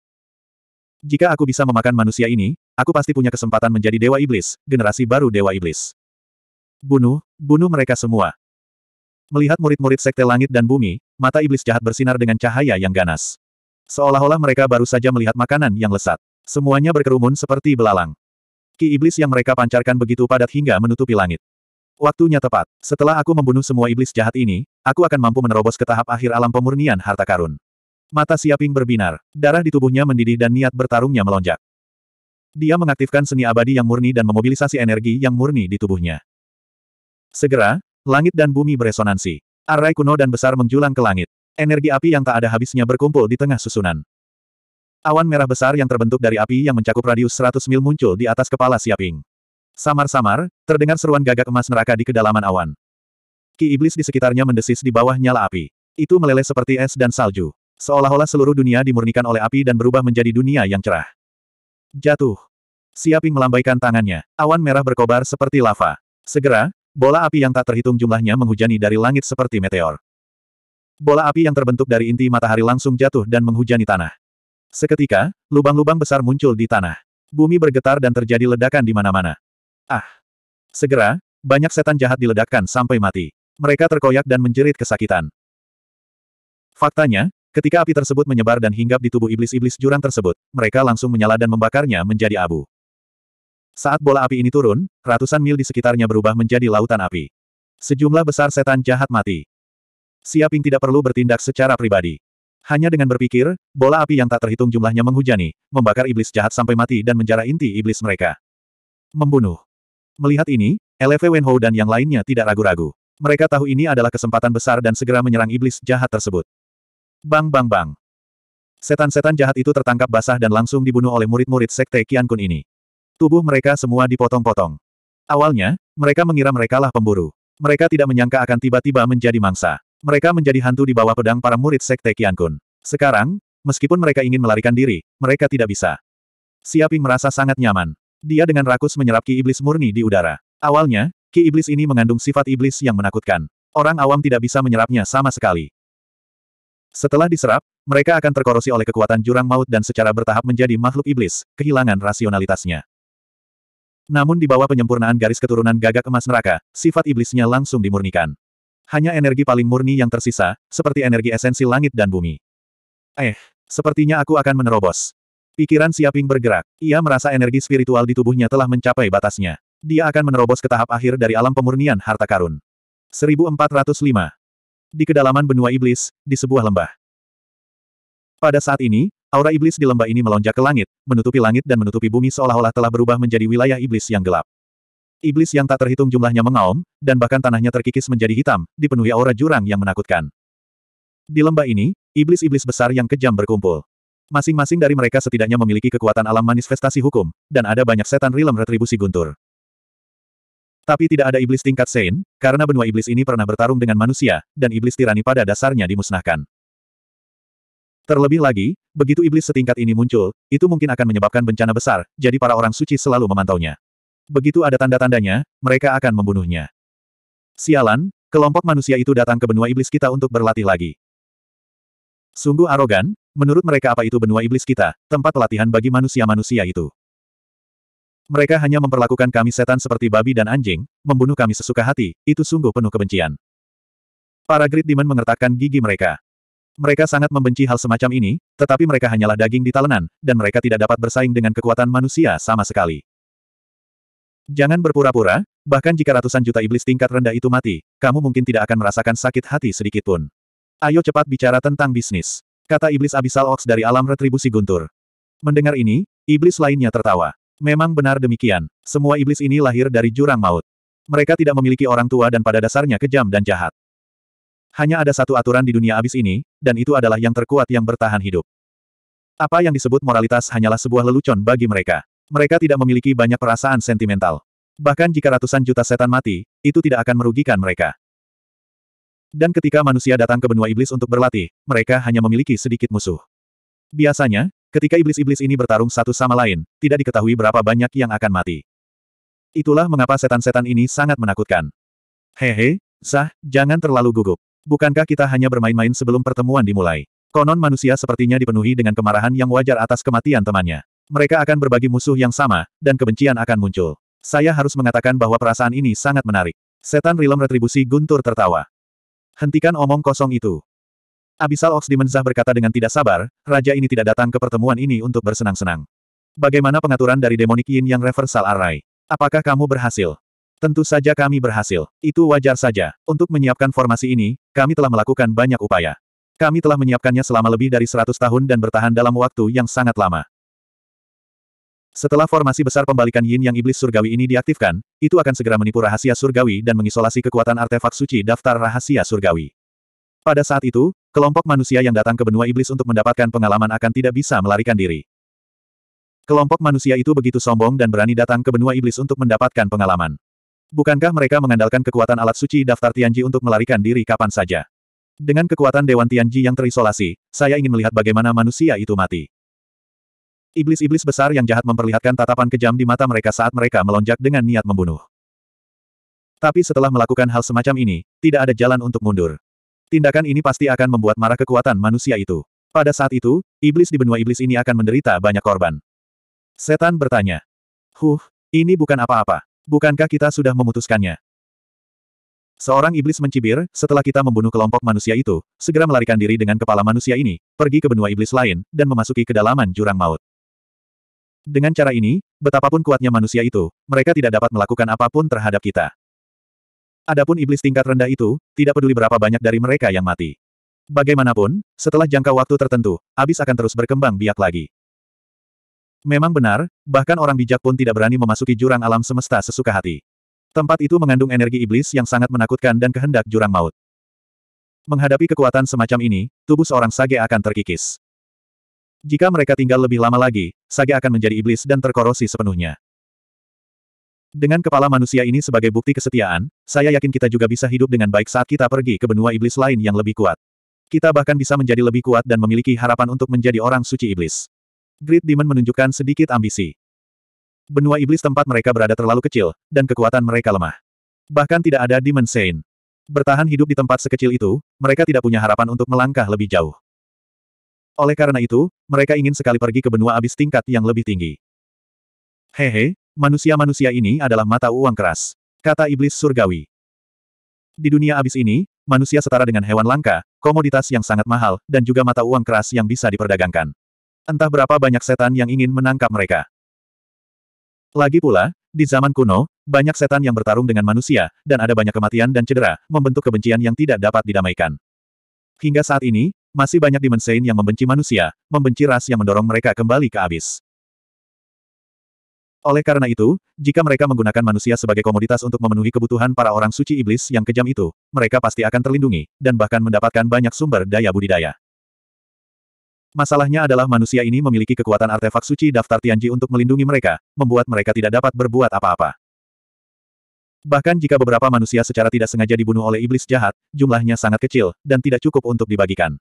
Jika aku bisa memakan manusia ini, aku pasti punya kesempatan menjadi Dewa Iblis, generasi baru Dewa Iblis. Bunuh, bunuh mereka semua. Melihat murid-murid Sekte Langit dan Bumi, mata Iblis jahat bersinar dengan cahaya yang ganas. Seolah-olah mereka baru saja melihat makanan yang lesat. Semuanya berkerumun seperti belalang. Ki Iblis yang mereka pancarkan begitu padat hingga menutupi langit. Waktunya tepat. Setelah aku membunuh semua iblis jahat ini, aku akan mampu menerobos ke tahap akhir alam pemurnian harta karun. Mata Siaping berbinar, darah di tubuhnya mendidih dan niat bertarungnya melonjak. Dia mengaktifkan seni abadi yang murni dan memobilisasi energi yang murni di tubuhnya. Segera, langit dan bumi beresonansi. Arai kuno dan besar menjulang ke langit. Energi api yang tak ada habisnya berkumpul di tengah susunan. Awan merah besar yang terbentuk dari api yang mencakup radius 100 mil muncul di atas kepala Siaping. Samar-samar, terdengar seruan gagak emas neraka di kedalaman awan. Ki iblis di sekitarnya mendesis di bawah nyala api. Itu meleleh seperti es dan salju. Seolah-olah seluruh dunia dimurnikan oleh api dan berubah menjadi dunia yang cerah. Jatuh. Siaping melambaikan tangannya, awan merah berkobar seperti lava. Segera, bola api yang tak terhitung jumlahnya menghujani dari langit seperti meteor. Bola api yang terbentuk dari inti matahari langsung jatuh dan menghujani tanah. Seketika, lubang-lubang besar muncul di tanah. Bumi bergetar dan terjadi ledakan di mana-mana. Ah! Segera, banyak setan jahat diledakkan sampai mati. Mereka terkoyak dan menjerit kesakitan. Faktanya, Ketika api tersebut menyebar dan hinggap di tubuh iblis-iblis jurang tersebut, mereka langsung menyala dan membakarnya menjadi abu. Saat bola api ini turun, ratusan mil di sekitarnya berubah menjadi lautan api. Sejumlah besar setan jahat mati. Siaping tidak perlu bertindak secara pribadi. Hanya dengan berpikir, bola api yang tak terhitung jumlahnya menghujani, membakar iblis jahat sampai mati dan menjarah inti iblis mereka. Membunuh. Melihat ini, LV Wenhou dan yang lainnya tidak ragu-ragu. Mereka tahu ini adalah kesempatan besar dan segera menyerang iblis jahat tersebut. Bang bang bang. Setan-setan jahat itu tertangkap basah dan langsung dibunuh oleh murid-murid sekte Kian Kun ini. Tubuh mereka semua dipotong-potong. Awalnya, mereka mengira mereka merekalah pemburu. Mereka tidak menyangka akan tiba-tiba menjadi mangsa. Mereka menjadi hantu di bawah pedang para murid sekte Kian Kun. Sekarang, meskipun mereka ingin melarikan diri, mereka tidak bisa. Siaping merasa sangat nyaman. Dia dengan rakus menyerap ki iblis murni di udara. Awalnya, ki iblis ini mengandung sifat iblis yang menakutkan. Orang awam tidak bisa menyerapnya sama sekali. Setelah diserap, mereka akan terkorosi oleh kekuatan jurang maut dan secara bertahap menjadi makhluk iblis, kehilangan rasionalitasnya. Namun di bawah penyempurnaan garis keturunan gagak emas neraka, sifat iblisnya langsung dimurnikan. Hanya energi paling murni yang tersisa, seperti energi esensi langit dan bumi. Eh, sepertinya aku akan menerobos. Pikiran Siaping bergerak. Ia merasa energi spiritual di tubuhnya telah mencapai batasnya. Dia akan menerobos ke tahap akhir dari alam pemurnian harta karun. 1405. Di kedalaman benua iblis, di sebuah lembah. Pada saat ini, aura iblis di lembah ini melonjak ke langit, menutupi langit dan menutupi bumi seolah-olah telah berubah menjadi wilayah iblis yang gelap. Iblis yang tak terhitung jumlahnya mengaum, dan bahkan tanahnya terkikis menjadi hitam, dipenuhi aura jurang yang menakutkan. Di lembah ini, iblis-iblis besar yang kejam berkumpul. Masing-masing dari mereka setidaknya memiliki kekuatan alam manifestasi hukum, dan ada banyak setan rilem retribusi guntur. Tapi tidak ada iblis tingkat Sein, karena benua iblis ini pernah bertarung dengan manusia, dan iblis tirani pada dasarnya dimusnahkan. Terlebih lagi, begitu iblis setingkat ini muncul, itu mungkin akan menyebabkan bencana besar, jadi para orang suci selalu memantaunya. Begitu ada tanda-tandanya, mereka akan membunuhnya. Sialan, kelompok manusia itu datang ke benua iblis kita untuk berlatih lagi. Sungguh arogan, menurut mereka apa itu benua iblis kita, tempat pelatihan bagi manusia-manusia itu. Mereka hanya memperlakukan kami setan seperti babi dan anjing, membunuh kami sesuka hati, itu sungguh penuh kebencian. Para Great Demon mengertakkan gigi mereka. Mereka sangat membenci hal semacam ini, tetapi mereka hanyalah daging di talenan, dan mereka tidak dapat bersaing dengan kekuatan manusia sama sekali. Jangan berpura-pura, bahkan jika ratusan juta iblis tingkat rendah itu mati, kamu mungkin tidak akan merasakan sakit hati sedikit pun. Ayo cepat bicara tentang bisnis. Kata iblis abisal Ox dari alam retribusi guntur. Mendengar ini, iblis lainnya tertawa. Memang benar demikian, semua iblis ini lahir dari jurang maut. Mereka tidak memiliki orang tua dan pada dasarnya kejam dan jahat. Hanya ada satu aturan di dunia abis ini, dan itu adalah yang terkuat yang bertahan hidup. Apa yang disebut moralitas hanyalah sebuah lelucon bagi mereka. Mereka tidak memiliki banyak perasaan sentimental. Bahkan jika ratusan juta setan mati, itu tidak akan merugikan mereka. Dan ketika manusia datang ke benua iblis untuk berlatih, mereka hanya memiliki sedikit musuh. Biasanya, Ketika iblis-iblis ini bertarung satu sama lain, tidak diketahui berapa banyak yang akan mati. Itulah mengapa setan-setan ini sangat menakutkan. Hehe, sah, jangan terlalu gugup. Bukankah kita hanya bermain-main sebelum pertemuan dimulai? Konon manusia sepertinya dipenuhi dengan kemarahan yang wajar atas kematian temannya. Mereka akan berbagi musuh yang sama, dan kebencian akan muncul. Saya harus mengatakan bahwa perasaan ini sangat menarik. Setan Rilem Retribusi Guntur tertawa. Hentikan omong kosong itu. Abisal Ox Dimenzah berkata dengan tidak sabar, raja ini tidak datang ke pertemuan ini untuk bersenang-senang. Bagaimana pengaturan dari Demonic Yin yang Reversal Array? Apakah kamu berhasil? Tentu saja kami berhasil. Itu wajar saja. Untuk menyiapkan formasi ini, kami telah melakukan banyak upaya. Kami telah menyiapkannya selama lebih dari 100 tahun dan bertahan dalam waktu yang sangat lama. Setelah formasi besar pembalikan yin yang iblis surgawi ini diaktifkan, itu akan segera menipu rahasia surgawi dan mengisolasi kekuatan artefak suci daftar rahasia surgawi. Pada saat itu, Kelompok manusia yang datang ke benua iblis untuk mendapatkan pengalaman akan tidak bisa melarikan diri. Kelompok manusia itu begitu sombong dan berani datang ke benua iblis untuk mendapatkan pengalaman. Bukankah mereka mengandalkan kekuatan alat suci daftar Tianji untuk melarikan diri kapan saja? Dengan kekuatan Dewan Tianji yang terisolasi, saya ingin melihat bagaimana manusia itu mati. Iblis-iblis besar yang jahat memperlihatkan tatapan kejam di mata mereka saat mereka melonjak dengan niat membunuh. Tapi setelah melakukan hal semacam ini, tidak ada jalan untuk mundur. Tindakan ini pasti akan membuat marah kekuatan manusia itu. Pada saat itu, iblis di benua iblis ini akan menderita banyak korban. Setan bertanya. Huh, ini bukan apa-apa. Bukankah kita sudah memutuskannya? Seorang iblis mencibir, setelah kita membunuh kelompok manusia itu, segera melarikan diri dengan kepala manusia ini, pergi ke benua iblis lain, dan memasuki kedalaman jurang maut. Dengan cara ini, betapapun kuatnya manusia itu, mereka tidak dapat melakukan apapun terhadap kita. Adapun iblis tingkat rendah itu, tidak peduli berapa banyak dari mereka yang mati. Bagaimanapun, setelah jangka waktu tertentu, abis akan terus berkembang biak lagi. Memang benar, bahkan orang bijak pun tidak berani memasuki jurang alam semesta sesuka hati. Tempat itu mengandung energi iblis yang sangat menakutkan dan kehendak jurang maut. Menghadapi kekuatan semacam ini, tubuh seorang sage akan terkikis. Jika mereka tinggal lebih lama lagi, sage akan menjadi iblis dan terkorosi sepenuhnya. Dengan kepala manusia ini sebagai bukti kesetiaan, saya yakin kita juga bisa hidup dengan baik saat kita pergi ke benua iblis lain yang lebih kuat. Kita bahkan bisa menjadi lebih kuat dan memiliki harapan untuk menjadi orang suci iblis. Great Demon menunjukkan sedikit ambisi. Benua iblis tempat mereka berada terlalu kecil, dan kekuatan mereka lemah. Bahkan tidak ada Demon Saint. Bertahan hidup di tempat sekecil itu, mereka tidak punya harapan untuk melangkah lebih jauh. Oleh karena itu, mereka ingin sekali pergi ke benua abis tingkat yang lebih tinggi. Hehe, manusia-manusia ini adalah mata uang keras. Kata iblis surgawi. Di dunia abis ini, manusia setara dengan hewan langka, komoditas yang sangat mahal, dan juga mata uang keras yang bisa diperdagangkan. Entah berapa banyak setan yang ingin menangkap mereka. Lagi pula, di zaman kuno, banyak setan yang bertarung dengan manusia, dan ada banyak kematian dan cedera, membentuk kebencian yang tidak dapat didamaikan. Hingga saat ini, masih banyak dimensain yang membenci manusia, membenci ras yang mendorong mereka kembali ke abis. Oleh karena itu, jika mereka menggunakan manusia sebagai komoditas untuk memenuhi kebutuhan para orang suci iblis yang kejam itu, mereka pasti akan terlindungi, dan bahkan mendapatkan banyak sumber daya budidaya. Masalahnya adalah manusia ini memiliki kekuatan artefak suci daftar Tianji untuk melindungi mereka, membuat mereka tidak dapat berbuat apa-apa. Bahkan jika beberapa manusia secara tidak sengaja dibunuh oleh iblis jahat, jumlahnya sangat kecil, dan tidak cukup untuk dibagikan.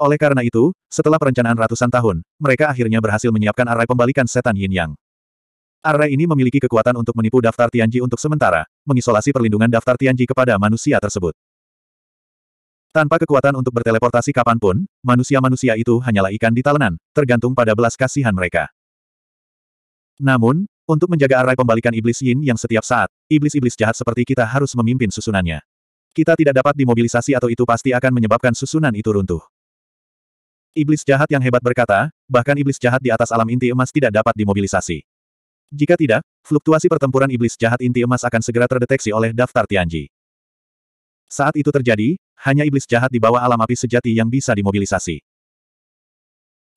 Oleh karena itu, setelah perencanaan ratusan tahun, mereka akhirnya berhasil menyiapkan array pembalikan setan yin yang. Array ini memiliki kekuatan untuk menipu daftar Tianji untuk sementara, mengisolasi perlindungan daftar Tianji kepada manusia tersebut. Tanpa kekuatan untuk berteleportasi kapanpun, manusia-manusia itu hanyalah ikan di talenan, tergantung pada belas kasihan mereka. Namun, untuk menjaga array pembalikan iblis yin yang setiap saat, iblis-iblis jahat seperti kita harus memimpin susunannya. Kita tidak dapat dimobilisasi atau itu pasti akan menyebabkan susunan itu runtuh. Iblis jahat yang hebat berkata, bahkan iblis jahat di atas alam inti emas tidak dapat dimobilisasi. Jika tidak, fluktuasi pertempuran iblis jahat inti emas akan segera terdeteksi oleh daftar Tianji. Saat itu terjadi, hanya iblis jahat di bawah alam api sejati yang bisa dimobilisasi.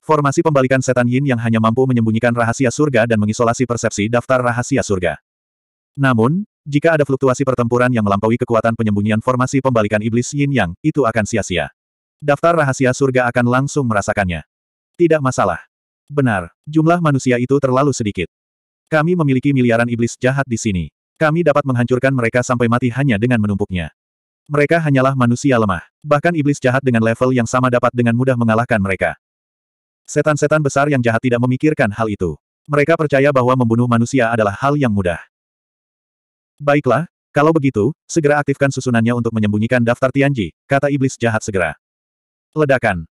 Formasi pembalikan setan yin yang hanya mampu menyembunyikan rahasia surga dan mengisolasi persepsi daftar rahasia surga. Namun, jika ada fluktuasi pertempuran yang melampaui kekuatan penyembunyian formasi pembalikan iblis yin yang, itu akan sia-sia daftar rahasia surga akan langsung merasakannya. Tidak masalah. Benar, jumlah manusia itu terlalu sedikit. Kami memiliki miliaran iblis jahat di sini. Kami dapat menghancurkan mereka sampai mati hanya dengan menumpuknya. Mereka hanyalah manusia lemah. Bahkan iblis jahat dengan level yang sama dapat dengan mudah mengalahkan mereka. Setan-setan besar yang jahat tidak memikirkan hal itu. Mereka percaya bahwa membunuh manusia adalah hal yang mudah. Baiklah, kalau begitu, segera aktifkan susunannya untuk menyembunyikan daftar Tianji, kata iblis jahat segera. Ledakan.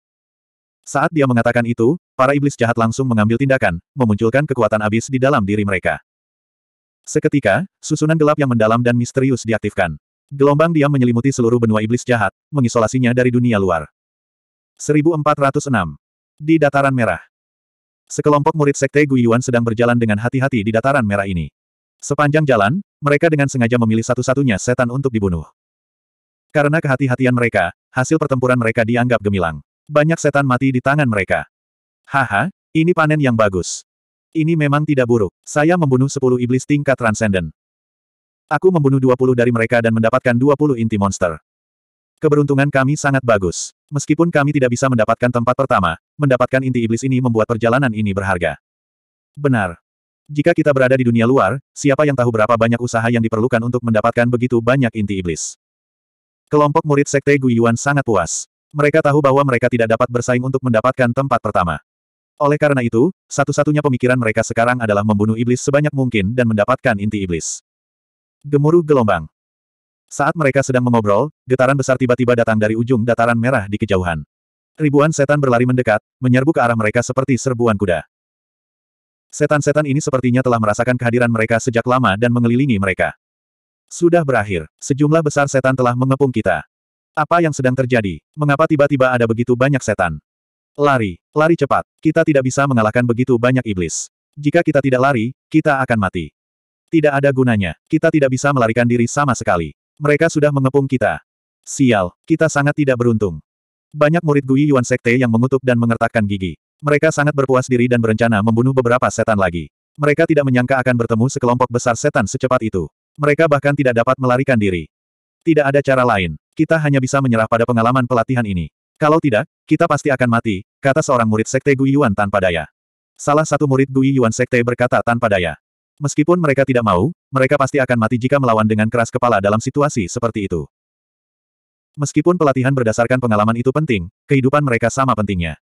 Saat dia mengatakan itu, para iblis jahat langsung mengambil tindakan, memunculkan kekuatan abis di dalam diri mereka. Seketika, susunan gelap yang mendalam dan misterius diaktifkan. Gelombang diam menyelimuti seluruh benua iblis jahat, mengisolasinya dari dunia luar. 1406. Di dataran merah. Sekelompok murid sekte Guyuan sedang berjalan dengan hati-hati di dataran merah ini. Sepanjang jalan, mereka dengan sengaja memilih satu-satunya setan untuk dibunuh. Karena kehati-hatian mereka, hasil pertempuran mereka dianggap gemilang. Banyak setan mati di tangan mereka. Haha, ini panen yang bagus. Ini memang tidak buruk. Saya membunuh 10 iblis tingkat transenden. Aku membunuh 20 dari mereka dan mendapatkan 20 inti monster. Keberuntungan kami sangat bagus. Meskipun kami tidak bisa mendapatkan tempat pertama, mendapatkan inti iblis ini membuat perjalanan ini berharga. Benar. Jika kita berada di dunia luar, siapa yang tahu berapa banyak usaha yang diperlukan untuk mendapatkan begitu banyak inti iblis. Kelompok murid Sekte Guyuan sangat puas. Mereka tahu bahwa mereka tidak dapat bersaing untuk mendapatkan tempat pertama. Oleh karena itu, satu-satunya pemikiran mereka sekarang adalah membunuh iblis sebanyak mungkin dan mendapatkan inti iblis. Gemuruh gelombang. Saat mereka sedang mengobrol, getaran besar tiba-tiba datang dari ujung dataran merah di kejauhan. Ribuan setan berlari mendekat, menyerbu ke arah mereka seperti serbuan kuda. Setan-setan ini sepertinya telah merasakan kehadiran mereka sejak lama dan mengelilingi mereka. Sudah berakhir, sejumlah besar setan telah mengepung kita. Apa yang sedang terjadi? Mengapa tiba-tiba ada begitu banyak setan? Lari, lari cepat, kita tidak bisa mengalahkan begitu banyak iblis. Jika kita tidak lari, kita akan mati. Tidak ada gunanya, kita tidak bisa melarikan diri sama sekali. Mereka sudah mengepung kita. Sial, kita sangat tidak beruntung. Banyak murid Gui Yuan Sekte yang mengutuk dan mengertakkan gigi. Mereka sangat berpuas diri dan berencana membunuh beberapa setan lagi. Mereka tidak menyangka akan bertemu sekelompok besar setan secepat itu. Mereka bahkan tidak dapat melarikan diri. Tidak ada cara lain. Kita hanya bisa menyerah pada pengalaman pelatihan ini. Kalau tidak, kita pasti akan mati, kata seorang murid sekte Gui Yuan tanpa daya. Salah satu murid Gui Yuan sekte berkata tanpa daya. Meskipun mereka tidak mau, mereka pasti akan mati jika melawan dengan keras kepala dalam situasi seperti itu. Meskipun pelatihan berdasarkan pengalaman itu penting, kehidupan mereka sama pentingnya.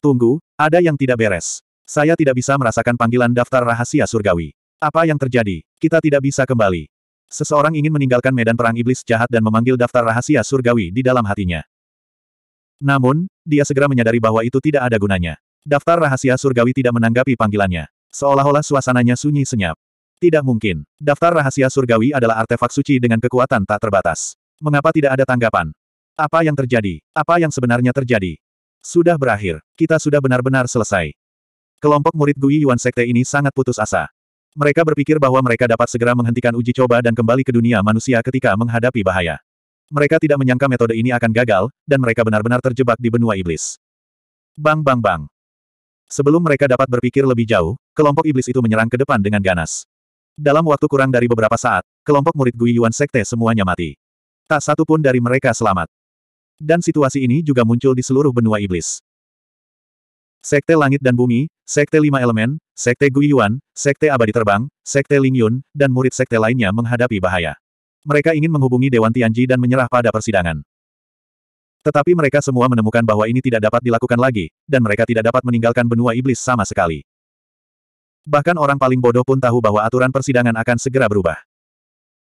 Tunggu, ada yang tidak beres. Saya tidak bisa merasakan panggilan daftar rahasia surgawi. Apa yang terjadi? Kita tidak bisa kembali. Seseorang ingin meninggalkan medan perang iblis jahat dan memanggil daftar rahasia surgawi di dalam hatinya. Namun, dia segera menyadari bahwa itu tidak ada gunanya. Daftar rahasia surgawi tidak menanggapi panggilannya. Seolah-olah suasananya sunyi senyap. Tidak mungkin. Daftar rahasia surgawi adalah artefak suci dengan kekuatan tak terbatas. Mengapa tidak ada tanggapan? Apa yang terjadi? Apa yang sebenarnya terjadi? Sudah berakhir. Kita sudah benar-benar selesai. Kelompok murid Gui Yuan Sekte ini sangat putus asa. Mereka berpikir bahwa mereka dapat segera menghentikan uji coba dan kembali ke dunia manusia ketika menghadapi bahaya. Mereka tidak menyangka metode ini akan gagal, dan mereka benar-benar terjebak di benua iblis. Bang bang bang. Sebelum mereka dapat berpikir lebih jauh, kelompok iblis itu menyerang ke depan dengan ganas. Dalam waktu kurang dari beberapa saat, kelompok murid Gui Yuan Sekte semuanya mati. Tak satu pun dari mereka selamat. Dan situasi ini juga muncul di seluruh benua iblis. Sekte langit dan bumi, Sekte Lima Elemen, Sekte Guiyuan, Sekte Abadi Terbang, Sekte Lingyun, dan murid sekte lainnya menghadapi bahaya. Mereka ingin menghubungi Dewan Tianji dan menyerah pada persidangan. Tetapi mereka semua menemukan bahwa ini tidak dapat dilakukan lagi, dan mereka tidak dapat meninggalkan benua iblis sama sekali. Bahkan orang paling bodoh pun tahu bahwa aturan persidangan akan segera berubah.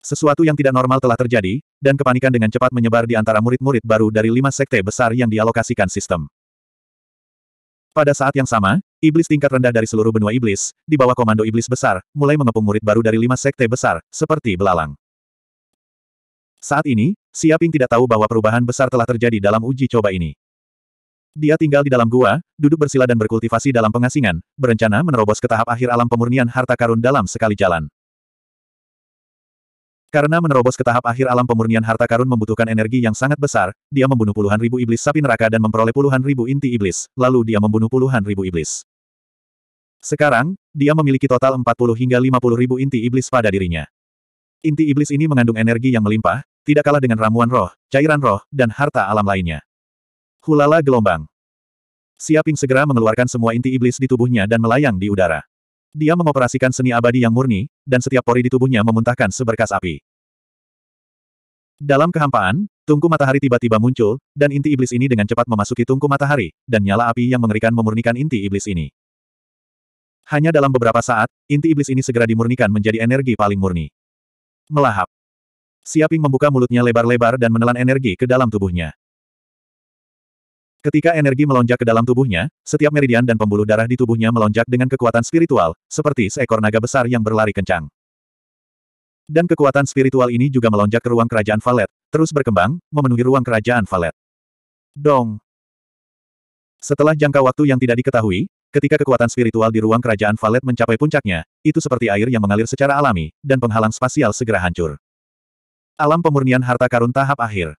Sesuatu yang tidak normal telah terjadi, dan kepanikan dengan cepat menyebar di antara murid-murid baru dari lima sekte besar yang dialokasikan sistem. Pada saat yang sama, Iblis tingkat rendah dari seluruh benua iblis, di bawah komando iblis besar, mulai mengepung murid baru dari lima sekte besar, seperti belalang. Saat ini, Siaping tidak tahu bahwa perubahan besar telah terjadi dalam uji coba ini. Dia tinggal di dalam gua, duduk bersila dan berkultivasi dalam pengasingan, berencana menerobos ke tahap akhir alam pemurnian harta karun dalam sekali jalan. Karena menerobos ke tahap akhir alam pemurnian harta karun membutuhkan energi yang sangat besar, dia membunuh puluhan ribu iblis sapi neraka dan memperoleh puluhan ribu inti iblis, lalu dia membunuh puluhan ribu iblis. Sekarang, dia memiliki total 40 hingga 50 ribu inti iblis pada dirinya. Inti iblis ini mengandung energi yang melimpah, tidak kalah dengan ramuan roh, cairan roh, dan harta alam lainnya. Hulala gelombang. Siaping segera mengeluarkan semua inti iblis di tubuhnya dan melayang di udara. Dia mengoperasikan seni abadi yang murni, dan setiap pori di tubuhnya memuntahkan seberkas api. Dalam kehampaan, tungku matahari tiba-tiba muncul, dan inti iblis ini dengan cepat memasuki tungku matahari, dan nyala api yang mengerikan memurnikan inti iblis ini. Hanya dalam beberapa saat, inti iblis ini segera dimurnikan menjadi energi paling murni. Melahap. Siaping membuka mulutnya lebar-lebar dan menelan energi ke dalam tubuhnya. Ketika energi melonjak ke dalam tubuhnya, setiap meridian dan pembuluh darah di tubuhnya melonjak dengan kekuatan spiritual, seperti seekor naga besar yang berlari kencang. Dan kekuatan spiritual ini juga melonjak ke ruang kerajaan Valet, terus berkembang, memenuhi ruang kerajaan Valet. Dong! Setelah jangka waktu yang tidak diketahui, Ketika kekuatan spiritual di ruang kerajaan Valet mencapai puncaknya, itu seperti air yang mengalir secara alami, dan penghalang spasial segera hancur. Alam pemurnian harta karun tahap akhir.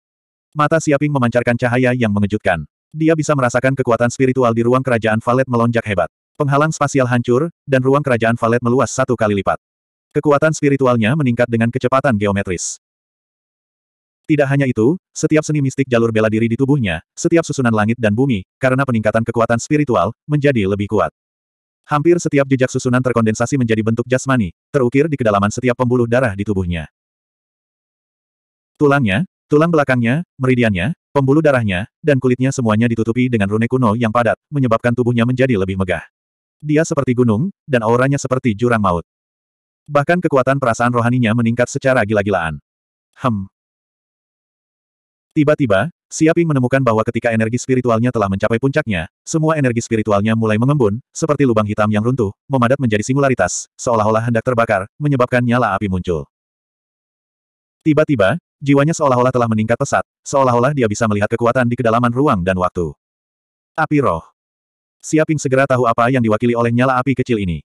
Mata Siaping memancarkan cahaya yang mengejutkan. Dia bisa merasakan kekuatan spiritual di ruang kerajaan Valet melonjak hebat. Penghalang spasial hancur, dan ruang kerajaan Valet meluas satu kali lipat. Kekuatan spiritualnya meningkat dengan kecepatan geometris. Tidak hanya itu, setiap seni mistik jalur bela diri di tubuhnya, setiap susunan langit dan bumi, karena peningkatan kekuatan spiritual, menjadi lebih kuat. Hampir setiap jejak susunan terkondensasi menjadi bentuk jasmani, terukir di kedalaman setiap pembuluh darah di tubuhnya. Tulangnya, tulang belakangnya, meridiannya, Pembuluh darahnya, dan kulitnya semuanya ditutupi dengan rune kuno yang padat, menyebabkan tubuhnya menjadi lebih megah. Dia seperti gunung, dan auranya seperti jurang maut. Bahkan kekuatan perasaan rohaninya meningkat secara gila-gilaan. Hem. Tiba-tiba, Siaping menemukan bahwa ketika energi spiritualnya telah mencapai puncaknya, semua energi spiritualnya mulai mengembun, seperti lubang hitam yang runtuh, memadat menjadi singularitas, seolah-olah hendak terbakar, menyebabkan nyala api muncul. Tiba-tiba, Jiwanya seolah-olah telah meningkat pesat, seolah-olah dia bisa melihat kekuatan di kedalaman ruang dan waktu. Api roh. Siaping segera tahu apa yang diwakili oleh nyala api kecil ini.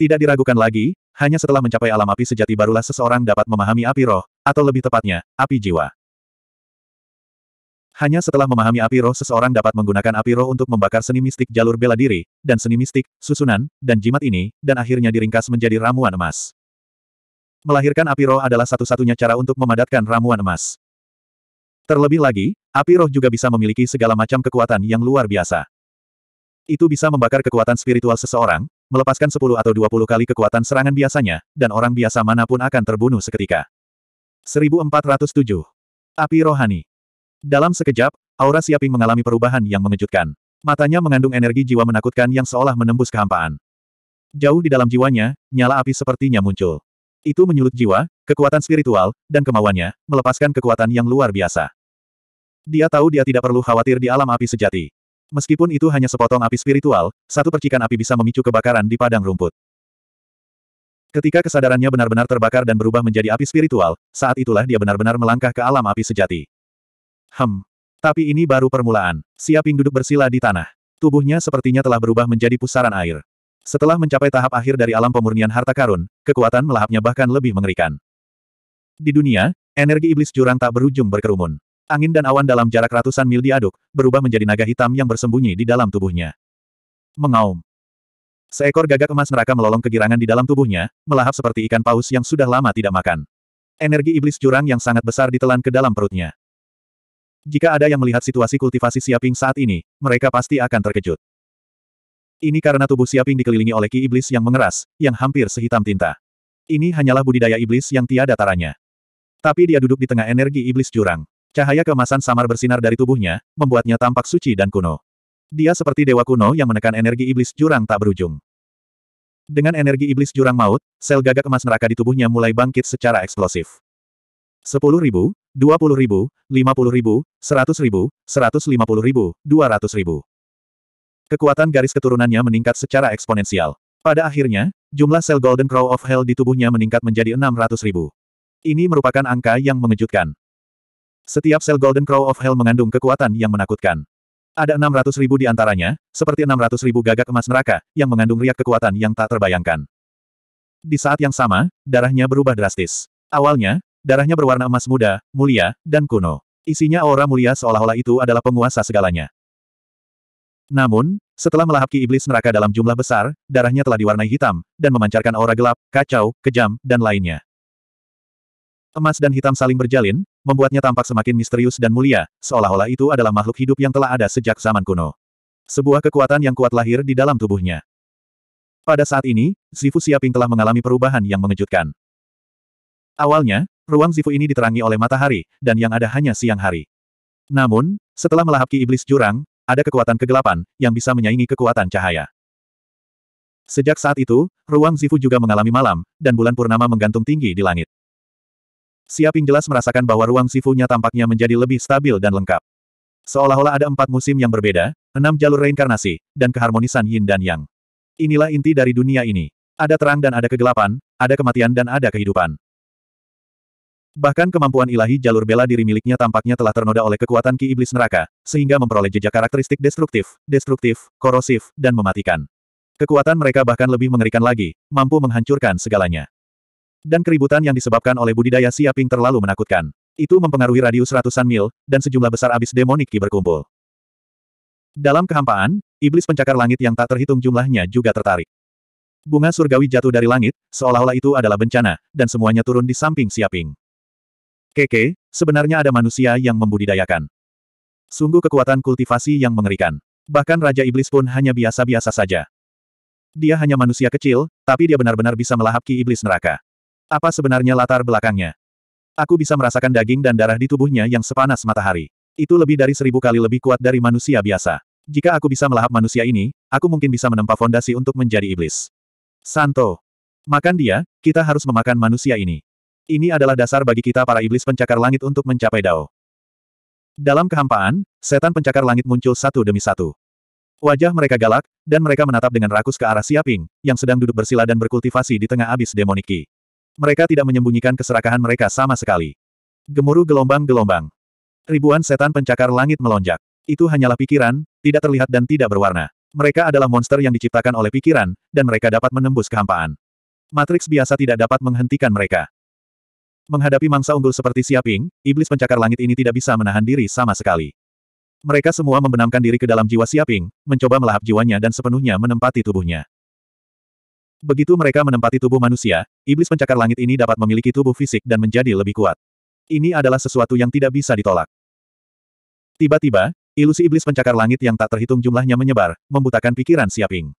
Tidak diragukan lagi, hanya setelah mencapai alam api sejati barulah seseorang dapat memahami api roh, atau lebih tepatnya, api jiwa. Hanya setelah memahami api roh seseorang dapat menggunakan api roh untuk membakar seni mistik jalur bela diri, dan seni mistik, susunan, dan jimat ini, dan akhirnya diringkas menjadi ramuan emas. Melahirkan api roh adalah satu-satunya cara untuk memadatkan ramuan emas. Terlebih lagi, api roh juga bisa memiliki segala macam kekuatan yang luar biasa. Itu bisa membakar kekuatan spiritual seseorang, melepaskan 10 atau 20 kali kekuatan serangan biasanya, dan orang biasa manapun akan terbunuh seketika. 1407. Api Rohani Dalam sekejap, aura Siaping mengalami perubahan yang mengejutkan. Matanya mengandung energi jiwa menakutkan yang seolah menembus kehampaan. Jauh di dalam jiwanya, nyala api sepertinya muncul. Itu menyulut jiwa, kekuatan spiritual, dan kemauannya, melepaskan kekuatan yang luar biasa. Dia tahu dia tidak perlu khawatir di alam api sejati. Meskipun itu hanya sepotong api spiritual, satu percikan api bisa memicu kebakaran di padang rumput. Ketika kesadarannya benar-benar terbakar dan berubah menjadi api spiritual, saat itulah dia benar-benar melangkah ke alam api sejati. Hem. Tapi ini baru permulaan. Siaping duduk bersila di tanah. Tubuhnya sepertinya telah berubah menjadi pusaran air. Setelah mencapai tahap akhir dari alam pemurnian harta karun, kekuatan melahapnya bahkan lebih mengerikan. Di dunia, energi iblis jurang tak berujung berkerumun. Angin dan awan dalam jarak ratusan mil diaduk, berubah menjadi naga hitam yang bersembunyi di dalam tubuhnya. Mengaum. Seekor gagak emas neraka melolong kegirangan di dalam tubuhnya, melahap seperti ikan paus yang sudah lama tidak makan. Energi iblis jurang yang sangat besar ditelan ke dalam perutnya. Jika ada yang melihat situasi kultivasi Siaping saat ini, mereka pasti akan terkejut. Ini karena tubuh Siaping dikelilingi oleh ki iblis yang mengeras, yang hampir sehitam tinta. Ini hanyalah budidaya iblis yang tiada taranya. Tapi dia duduk di tengah energi iblis jurang. Cahaya kemasan samar bersinar dari tubuhnya, membuatnya tampak suci dan kuno. Dia seperti dewa kuno yang menekan energi iblis jurang tak berujung. Dengan energi iblis jurang maut, sel gagak emas neraka di tubuhnya mulai bangkit secara eksplosif. Sepuluh ribu, dua puluh ribu, lima ribu, seratus ribu, seratus ribu, dua ribu. Kekuatan garis keturunannya meningkat secara eksponensial. Pada akhirnya, jumlah sel Golden Crow of Hell di tubuhnya meningkat menjadi 600 ribu. Ini merupakan angka yang mengejutkan. Setiap sel Golden Crow of Hell mengandung kekuatan yang menakutkan. Ada 600 ribu di antaranya, seperti 600 ribu gagak emas neraka, yang mengandung riak kekuatan yang tak terbayangkan. Di saat yang sama, darahnya berubah drastis. Awalnya, darahnya berwarna emas muda, mulia, dan kuno. Isinya aura mulia seolah-olah itu adalah penguasa segalanya. Namun, setelah melahap Ki iblis neraka dalam jumlah besar, darahnya telah diwarnai hitam, dan memancarkan aura gelap, kacau, kejam, dan lainnya. Emas dan hitam saling berjalin, membuatnya tampak semakin misterius dan mulia, seolah-olah itu adalah makhluk hidup yang telah ada sejak zaman kuno. Sebuah kekuatan yang kuat lahir di dalam tubuhnya. Pada saat ini, Zifu Siaping telah mengalami perubahan yang mengejutkan. Awalnya, ruang Zifu ini diterangi oleh matahari, dan yang ada hanya siang hari. Namun, setelah melahap Ki iblis jurang, ada kekuatan kegelapan, yang bisa menyaingi kekuatan cahaya. Sejak saat itu, ruang Zifu juga mengalami malam, dan bulan purnama menggantung tinggi di langit. Siaping jelas merasakan bahwa ruang Zifunya tampaknya menjadi lebih stabil dan lengkap. Seolah-olah ada empat musim yang berbeda, enam jalur reinkarnasi, dan keharmonisan yin dan yang. Inilah inti dari dunia ini. Ada terang dan ada kegelapan, ada kematian dan ada kehidupan. Bahkan kemampuan ilahi jalur bela diri miliknya tampaknya telah ternoda oleh kekuatan ki iblis neraka, sehingga memperoleh jejak karakteristik destruktif, destruktif, korosif, dan mematikan. Kekuatan mereka bahkan lebih mengerikan lagi, mampu menghancurkan segalanya. Dan keributan yang disebabkan oleh budidaya Siaping terlalu menakutkan. Itu mempengaruhi radius ratusan mil, dan sejumlah besar abis demonik ki berkumpul. Dalam kehampaan, iblis pencakar langit yang tak terhitung jumlahnya juga tertarik. Bunga surgawi jatuh dari langit, seolah-olah itu adalah bencana, dan semuanya turun di samping Siaping. Keke, sebenarnya ada manusia yang membudidayakan. Sungguh kekuatan kultivasi yang mengerikan. Bahkan Raja Iblis pun hanya biasa-biasa saja. Dia hanya manusia kecil, tapi dia benar-benar bisa melahap ki iblis neraka. Apa sebenarnya latar belakangnya? Aku bisa merasakan daging dan darah di tubuhnya yang sepanas matahari. Itu lebih dari seribu kali lebih kuat dari manusia biasa. Jika aku bisa melahap manusia ini, aku mungkin bisa menempa fondasi untuk menjadi iblis. Santo. Makan dia, kita harus memakan manusia ini. Ini adalah dasar bagi kita para iblis pencakar langit untuk mencapai Dao. Dalam kehampaan, setan pencakar langit muncul satu demi satu. Wajah mereka galak, dan mereka menatap dengan rakus ke arah Siaping, yang sedang duduk bersila dan berkultivasi di tengah abis demoniki. Mereka tidak menyembunyikan keserakahan mereka sama sekali. Gemuruh gelombang-gelombang. Ribuan setan pencakar langit melonjak. Itu hanyalah pikiran, tidak terlihat dan tidak berwarna. Mereka adalah monster yang diciptakan oleh pikiran, dan mereka dapat menembus kehampaan. Matriks biasa tidak dapat menghentikan mereka. Menghadapi mangsa unggul seperti Siaping, iblis pencakar langit ini tidak bisa menahan diri sama sekali. Mereka semua membenamkan diri ke dalam jiwa Siaping, mencoba melahap jiwanya dan sepenuhnya menempati tubuhnya. Begitu mereka menempati tubuh manusia, iblis pencakar langit ini dapat memiliki tubuh fisik dan menjadi lebih kuat. Ini adalah sesuatu yang tidak bisa ditolak. Tiba-tiba, ilusi iblis pencakar langit yang tak terhitung jumlahnya menyebar, membutakan pikiran Siaping.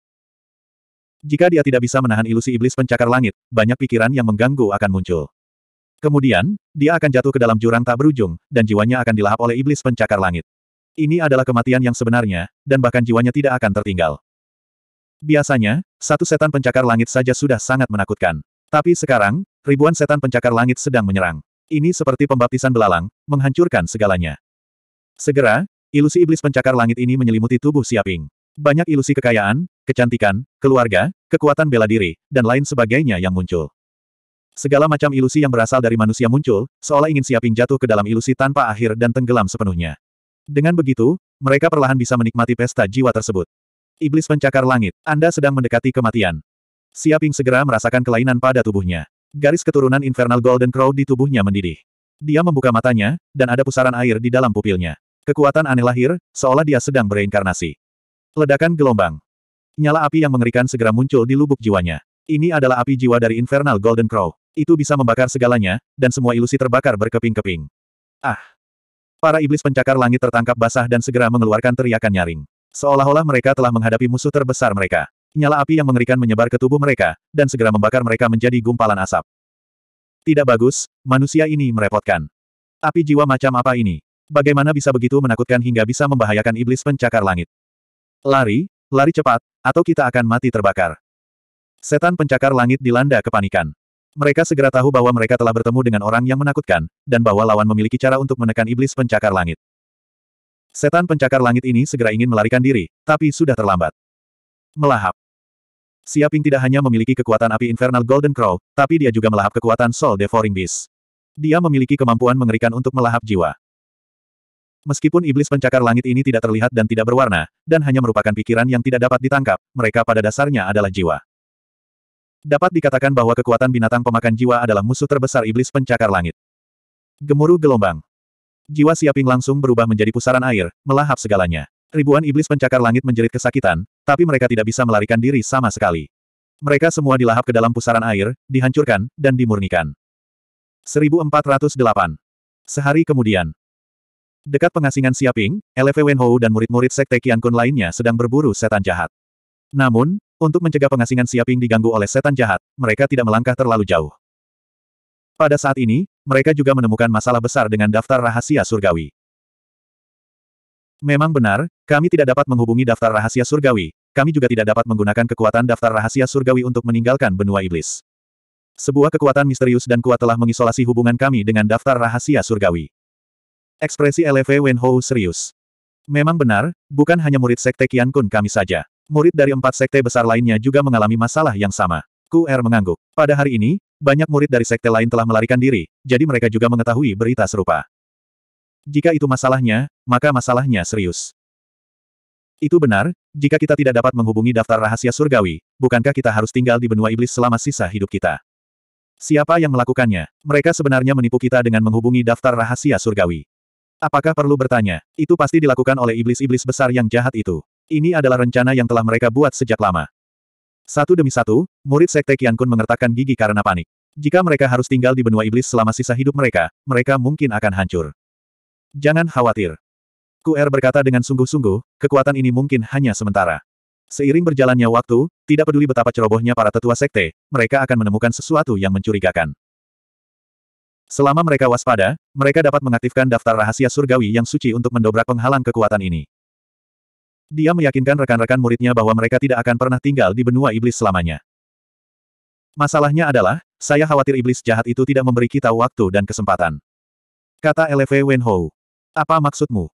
Jika dia tidak bisa menahan ilusi iblis pencakar langit, banyak pikiran yang mengganggu akan muncul. Kemudian, dia akan jatuh ke dalam jurang tak berujung, dan jiwanya akan dilahap oleh iblis pencakar langit. Ini adalah kematian yang sebenarnya, dan bahkan jiwanya tidak akan tertinggal. Biasanya, satu setan pencakar langit saja sudah sangat menakutkan. Tapi sekarang, ribuan setan pencakar langit sedang menyerang. Ini seperti pembaptisan belalang, menghancurkan segalanya. Segera, ilusi iblis pencakar langit ini menyelimuti tubuh Siaping. Banyak ilusi kekayaan, kecantikan, keluarga, kekuatan bela diri, dan lain sebagainya yang muncul. Segala macam ilusi yang berasal dari manusia muncul, seolah ingin siaping jatuh ke dalam ilusi tanpa akhir dan tenggelam sepenuhnya. Dengan begitu, mereka perlahan bisa menikmati pesta jiwa tersebut. Iblis pencakar langit, Anda sedang mendekati kematian. Siaping segera merasakan kelainan pada tubuhnya. Garis keturunan Infernal Golden Crow di tubuhnya mendidih. Dia membuka matanya, dan ada pusaran air di dalam pupilnya. Kekuatan aneh lahir, seolah dia sedang bereinkarnasi. Ledakan gelombang. Nyala api yang mengerikan segera muncul di lubuk jiwanya. Ini adalah api jiwa dari Infernal Golden Crow. Itu bisa membakar segalanya, dan semua ilusi terbakar berkeping-keping. Ah! Para iblis pencakar langit tertangkap basah dan segera mengeluarkan teriakan nyaring. Seolah-olah mereka telah menghadapi musuh terbesar mereka. Nyala api yang mengerikan menyebar ke tubuh mereka, dan segera membakar mereka menjadi gumpalan asap. Tidak bagus, manusia ini merepotkan. Api jiwa macam apa ini? Bagaimana bisa begitu menakutkan hingga bisa membahayakan iblis pencakar langit? Lari, lari cepat, atau kita akan mati terbakar. Setan pencakar langit dilanda kepanikan. Mereka segera tahu bahwa mereka telah bertemu dengan orang yang menakutkan, dan bahwa lawan memiliki cara untuk menekan iblis pencakar langit. Setan pencakar langit ini segera ingin melarikan diri, tapi sudah terlambat. Melahap. Siaping tidak hanya memiliki kekuatan api Infernal Golden Crow, tapi dia juga melahap kekuatan Soul Devouring Beast. Dia memiliki kemampuan mengerikan untuk melahap jiwa. Meskipun iblis pencakar langit ini tidak terlihat dan tidak berwarna, dan hanya merupakan pikiran yang tidak dapat ditangkap, mereka pada dasarnya adalah jiwa. Dapat dikatakan bahwa kekuatan binatang pemakan jiwa adalah musuh terbesar iblis pencakar langit. Gemuruh gelombang. Jiwa Siaping langsung berubah menjadi pusaran air, melahap segalanya. Ribuan iblis pencakar langit menjerit kesakitan, tapi mereka tidak bisa melarikan diri sama sekali. Mereka semua dilahap ke dalam pusaran air, dihancurkan, dan dimurnikan. 1408. Sehari kemudian. Dekat pengasingan Siaping, LFW Wenhou dan murid-murid Sekte Qiankun lainnya sedang berburu setan jahat. Namun, untuk mencegah pengasingan Siaping diganggu oleh setan jahat, mereka tidak melangkah terlalu jauh. Pada saat ini, mereka juga menemukan masalah besar dengan daftar rahasia surgawi. Memang benar, kami tidak dapat menghubungi daftar rahasia surgawi, kami juga tidak dapat menggunakan kekuatan daftar rahasia surgawi untuk meninggalkan benua iblis. Sebuah kekuatan misterius dan kuat telah mengisolasi hubungan kami dengan daftar rahasia surgawi. Ekspresi LV Wenhou serius. Memang benar, bukan hanya murid sekte Kian Kun kami saja. Murid dari empat sekte besar lainnya juga mengalami masalah yang sama. Ku Er mengangguk. Pada hari ini, banyak murid dari sekte lain telah melarikan diri, jadi mereka juga mengetahui berita serupa. Jika itu masalahnya, maka masalahnya serius. Itu benar, jika kita tidak dapat menghubungi daftar rahasia surgawi, bukankah kita harus tinggal di benua iblis selama sisa hidup kita? Siapa yang melakukannya? Mereka sebenarnya menipu kita dengan menghubungi daftar rahasia surgawi. Apakah perlu bertanya? Itu pasti dilakukan oleh iblis-iblis besar yang jahat itu. Ini adalah rencana yang telah mereka buat sejak lama. Satu demi satu, murid Sekte Kian Kun mengertakkan gigi karena panik. Jika mereka harus tinggal di benua iblis selama sisa hidup mereka, mereka mungkin akan hancur. Jangan khawatir. Ku Er berkata dengan sungguh-sungguh, kekuatan ini mungkin hanya sementara. Seiring berjalannya waktu, tidak peduli betapa cerobohnya para tetua sekte, mereka akan menemukan sesuatu yang mencurigakan. Selama mereka waspada, mereka dapat mengaktifkan daftar rahasia surgawi yang suci untuk mendobrak penghalang kekuatan ini. Dia meyakinkan rekan-rekan muridnya bahwa mereka tidak akan pernah tinggal di benua iblis selamanya. Masalahnya adalah, saya khawatir iblis jahat itu tidak memberi kita waktu dan kesempatan. Kata LV Wenhou. Apa maksudmu?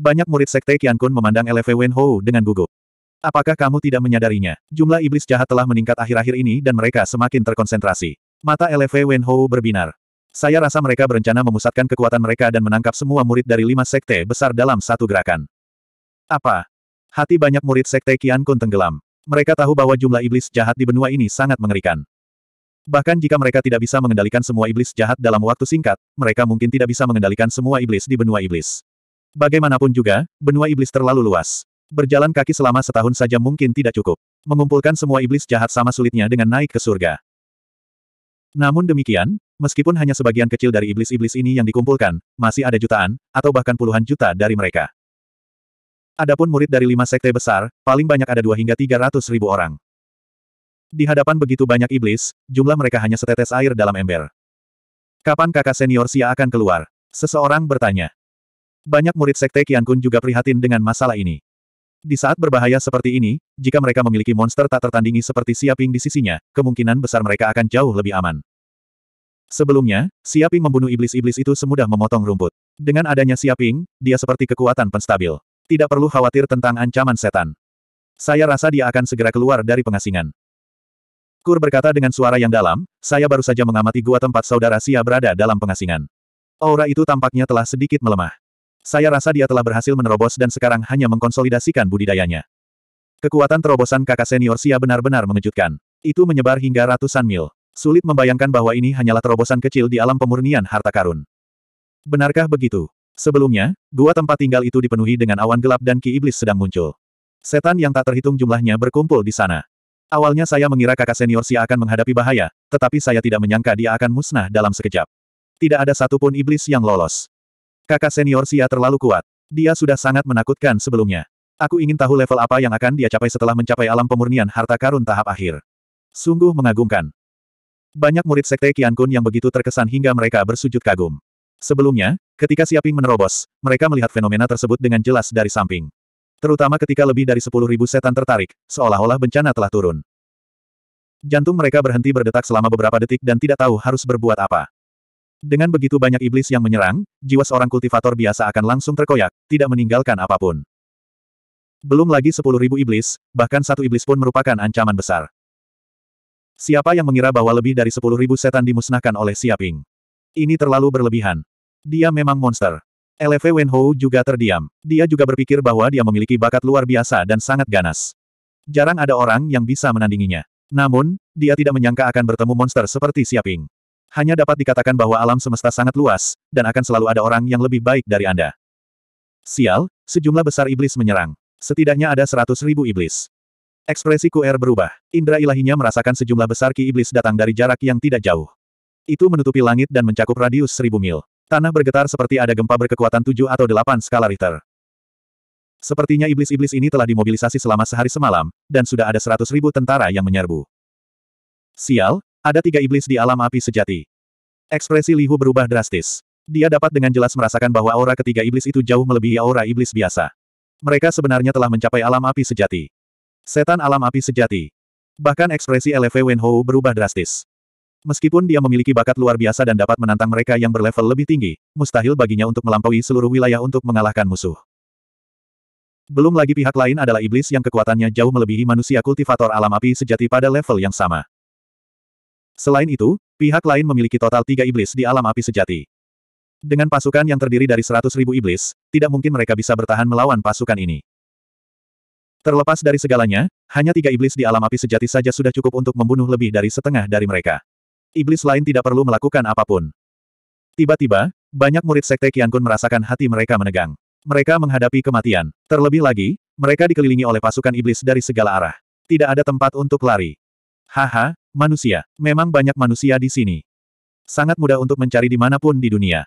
Banyak murid sekte Qian Kun memandang LV Wenhou dengan gugup. Apakah kamu tidak menyadarinya? Jumlah iblis jahat telah meningkat akhir-akhir ini dan mereka semakin terkonsentrasi. Mata LV Wenhou berbinar. Saya rasa mereka berencana memusatkan kekuatan mereka dan menangkap semua murid dari lima sekte besar dalam satu gerakan. Apa? Hati banyak murid sekte Kian Kun tenggelam. Mereka tahu bahwa jumlah iblis jahat di benua ini sangat mengerikan. Bahkan jika mereka tidak bisa mengendalikan semua iblis jahat dalam waktu singkat, mereka mungkin tidak bisa mengendalikan semua iblis di benua iblis. Bagaimanapun juga, benua iblis terlalu luas. Berjalan kaki selama setahun saja mungkin tidak cukup. Mengumpulkan semua iblis jahat sama sulitnya dengan naik ke surga. Namun demikian, meskipun hanya sebagian kecil dari iblis-iblis ini yang dikumpulkan, masih ada jutaan, atau bahkan puluhan juta dari mereka. Adapun murid dari lima sekte besar, paling banyak ada dua hingga tiga ratus ribu orang. Di hadapan begitu banyak iblis, jumlah mereka hanya setetes air dalam ember. Kapan kakak senior Sia akan keluar? Seseorang bertanya. Banyak murid sekte Kian Kun juga prihatin dengan masalah ini. Di saat berbahaya seperti ini, jika mereka memiliki monster tak tertandingi seperti Siaping di sisinya, kemungkinan besar mereka akan jauh lebih aman. Sebelumnya, Siaping membunuh iblis-iblis itu semudah memotong rumput. Dengan adanya Siaping, dia seperti kekuatan penstabil. Tidak perlu khawatir tentang ancaman setan. Saya rasa dia akan segera keluar dari pengasingan. Kur berkata dengan suara yang dalam, saya baru saja mengamati gua tempat saudara Sia berada dalam pengasingan. Aura itu tampaknya telah sedikit melemah. Saya rasa dia telah berhasil menerobos dan sekarang hanya mengkonsolidasikan budidayanya. Kekuatan terobosan kakak senior Sia benar-benar mengejutkan. Itu menyebar hingga ratusan mil. Sulit membayangkan bahwa ini hanyalah terobosan kecil di alam pemurnian harta karun. Benarkah begitu? Sebelumnya, dua tempat tinggal itu dipenuhi dengan awan gelap dan ki iblis sedang muncul. Setan yang tak terhitung jumlahnya berkumpul di sana. Awalnya saya mengira kakak senior si akan menghadapi bahaya, tetapi saya tidak menyangka dia akan musnah dalam sekejap. Tidak ada satupun iblis yang lolos. Kakak senior Sia terlalu kuat. Dia sudah sangat menakutkan sebelumnya. Aku ingin tahu level apa yang akan dia capai setelah mencapai alam pemurnian harta karun tahap akhir. Sungguh mengagumkan. Banyak murid sekte Kian Kun yang begitu terkesan hingga mereka bersujud kagum. Sebelumnya, ketika Siaping menerobos, mereka melihat fenomena tersebut dengan jelas dari samping. Terutama ketika lebih dari 10.000 setan tertarik, seolah-olah bencana telah turun. Jantung mereka berhenti berdetak selama beberapa detik dan tidak tahu harus berbuat apa. Dengan begitu banyak iblis yang menyerang, jiwa seorang kultivator biasa akan langsung terkoyak, tidak meninggalkan apapun. Belum lagi sepuluh ribu iblis, bahkan satu iblis pun merupakan ancaman besar. Siapa yang mengira bahwa lebih dari sepuluh ribu setan dimusnahkan oleh Siaping? Ini terlalu berlebihan. Dia memang monster. LV Wenhou juga terdiam. Dia juga berpikir bahwa dia memiliki bakat luar biasa dan sangat ganas. Jarang ada orang yang bisa menandinginya. Namun, dia tidak menyangka akan bertemu monster seperti Siaping. Hanya dapat dikatakan bahwa alam semesta sangat luas, dan akan selalu ada orang yang lebih baik dari Anda. Sial, sejumlah besar iblis menyerang. Setidaknya ada seratus ribu iblis. Ekspresi QR berubah. Indra ilahinya merasakan sejumlah besar ki iblis datang dari jarak yang tidak jauh. Itu menutupi langit dan mencakup radius seribu mil. Tanah bergetar seperti ada gempa berkekuatan tujuh atau delapan skala Richter. Sepertinya iblis-iblis ini telah dimobilisasi selama sehari semalam, dan sudah ada seratus ribu tentara yang menyerbu. Sial, ada tiga iblis di alam api sejati. Ekspresi Lihu berubah drastis. Dia dapat dengan jelas merasakan bahwa aura ketiga iblis itu jauh melebihi aura iblis biasa. Mereka sebenarnya telah mencapai alam api sejati. Setan alam api sejati. Bahkan ekspresi LV Wenhou berubah drastis. Meskipun dia memiliki bakat luar biasa dan dapat menantang mereka yang berlevel lebih tinggi, mustahil baginya untuk melampaui seluruh wilayah untuk mengalahkan musuh. Belum lagi pihak lain adalah iblis yang kekuatannya jauh melebihi manusia kultivator alam api sejati pada level yang sama. Selain itu, pihak lain memiliki total tiga iblis di alam api sejati. Dengan pasukan yang terdiri dari seratus ribu iblis, tidak mungkin mereka bisa bertahan melawan pasukan ini. Terlepas dari segalanya, hanya tiga iblis di alam api sejati saja sudah cukup untuk membunuh lebih dari setengah dari mereka. Iblis lain tidak perlu melakukan apapun. Tiba-tiba, banyak murid Sekte Qiankun merasakan hati mereka menegang. Mereka menghadapi kematian. Terlebih lagi, mereka dikelilingi oleh pasukan iblis dari segala arah. Tidak ada tempat untuk lari. Haha, manusia. Memang banyak manusia di sini. Sangat mudah untuk mencari dimanapun di dunia.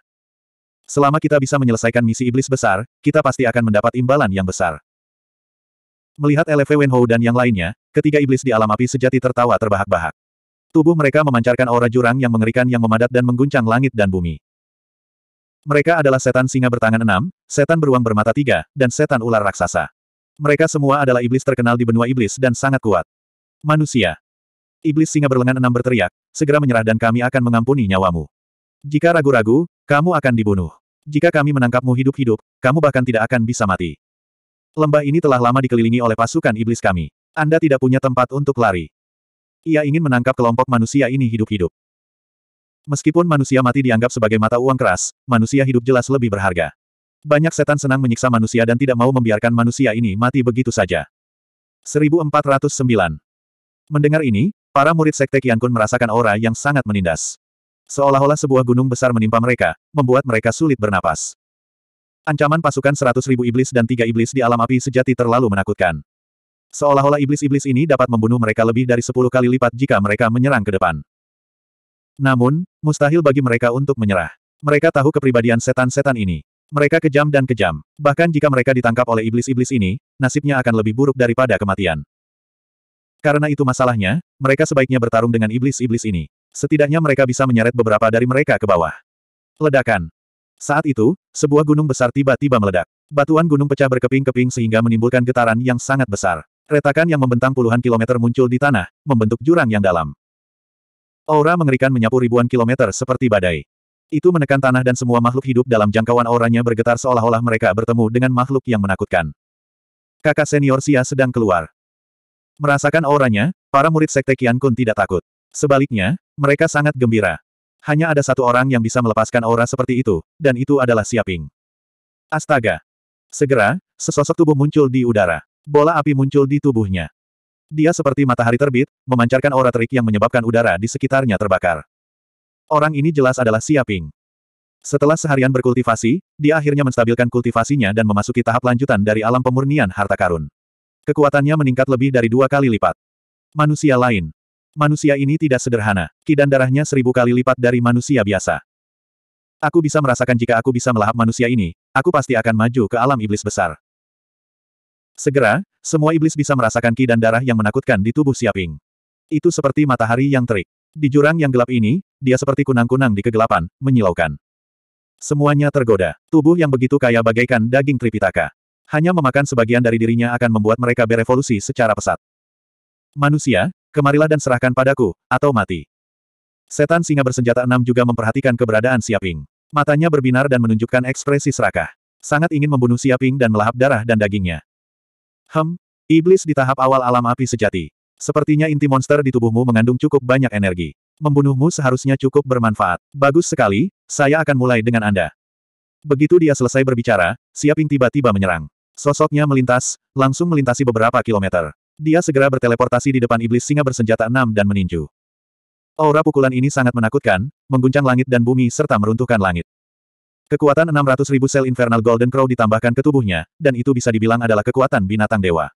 Selama kita bisa menyelesaikan misi iblis besar, kita pasti akan mendapat imbalan yang besar. Melihat LV Wenhou dan yang lainnya, ketiga iblis di alam api sejati tertawa terbahak-bahak. Tubuh mereka memancarkan aura jurang yang mengerikan yang memadat dan mengguncang langit dan bumi. Mereka adalah setan singa bertangan enam, setan beruang bermata tiga, dan setan ular raksasa. Mereka semua adalah iblis terkenal di benua iblis dan sangat kuat. Manusia. Iblis singa berlengan enam berteriak, segera menyerah dan kami akan mengampuni nyawamu. Jika ragu-ragu, kamu akan dibunuh. Jika kami menangkapmu hidup-hidup, kamu bahkan tidak akan bisa mati. Lembah ini telah lama dikelilingi oleh pasukan iblis kami. Anda tidak punya tempat untuk lari. Ia ingin menangkap kelompok manusia ini hidup-hidup. Meskipun manusia mati dianggap sebagai mata uang keras, manusia hidup jelas lebih berharga. Banyak setan senang menyiksa manusia dan tidak mau membiarkan manusia ini mati begitu saja. 1409 Mendengar ini, para murid Sekte Kiankun merasakan aura yang sangat menindas. Seolah-olah sebuah gunung besar menimpa mereka, membuat mereka sulit bernapas. Ancaman pasukan seratus ribu iblis dan tiga iblis di alam api sejati terlalu menakutkan. Seolah-olah iblis-iblis ini dapat membunuh mereka lebih dari sepuluh kali lipat jika mereka menyerang ke depan. Namun, mustahil bagi mereka untuk menyerah. Mereka tahu kepribadian setan-setan ini. Mereka kejam dan kejam. Bahkan jika mereka ditangkap oleh iblis-iblis ini, nasibnya akan lebih buruk daripada kematian. Karena itu masalahnya, mereka sebaiknya bertarung dengan iblis-iblis ini. Setidaknya mereka bisa menyeret beberapa dari mereka ke bawah. Ledakan. Saat itu, sebuah gunung besar tiba-tiba meledak. Batuan gunung pecah berkeping-keping sehingga menimbulkan getaran yang sangat besar. Retakan yang membentang puluhan kilometer muncul di tanah, membentuk jurang yang dalam. Aura mengerikan menyapu ribuan kilometer seperti badai. Itu menekan tanah dan semua makhluk hidup dalam jangkauan auranya bergetar seolah-olah mereka bertemu dengan makhluk yang menakutkan. Kakak senior Sia sedang keluar. Merasakan auranya, para murid Sekte Kian Kun tidak takut. Sebaliknya, mereka sangat gembira. Hanya ada satu orang yang bisa melepaskan aura seperti itu, dan itu adalah Siaping. Astaga! Segera, sesosok tubuh muncul di udara bola api muncul di tubuhnya. Dia seperti matahari terbit, memancarkan aura terik yang menyebabkan udara di sekitarnya terbakar. Orang ini jelas adalah Siaping. Setelah seharian berkultivasi, dia akhirnya menstabilkan kultivasinya dan memasuki tahap lanjutan dari alam pemurnian harta karun. Kekuatannya meningkat lebih dari dua kali lipat. Manusia lain. Manusia ini tidak sederhana. Kidan darahnya seribu kali lipat dari manusia biasa. Aku bisa merasakan jika aku bisa melahap manusia ini, aku pasti akan maju ke alam iblis besar. Segera, semua iblis bisa merasakan ki dan darah yang menakutkan di tubuh Siaping. Itu seperti matahari yang terik. Di jurang yang gelap ini, dia seperti kunang-kunang di kegelapan, menyilaukan. Semuanya tergoda. Tubuh yang begitu kaya bagaikan daging Tripitaka. Hanya memakan sebagian dari dirinya akan membuat mereka berevolusi secara pesat. Manusia, kemarilah dan serahkan padaku, atau mati. Setan singa bersenjata enam juga memperhatikan keberadaan Siaping. Matanya berbinar dan menunjukkan ekspresi serakah. Sangat ingin membunuh Siaping dan melahap darah dan dagingnya. Hem, iblis di tahap awal alam api sejati. Sepertinya inti monster di tubuhmu mengandung cukup banyak energi. Membunuhmu seharusnya cukup bermanfaat. Bagus sekali, saya akan mulai dengan Anda. Begitu dia selesai berbicara, Siaping tiba-tiba menyerang. Sosoknya melintas, langsung melintasi beberapa kilometer. Dia segera berteleportasi di depan iblis singa bersenjata enam dan meninju. Aura pukulan ini sangat menakutkan, mengguncang langit dan bumi serta meruntuhkan langit. Kekuatan 600 ribu sel Infernal Golden Crow ditambahkan ke tubuhnya, dan itu bisa dibilang adalah kekuatan binatang dewa.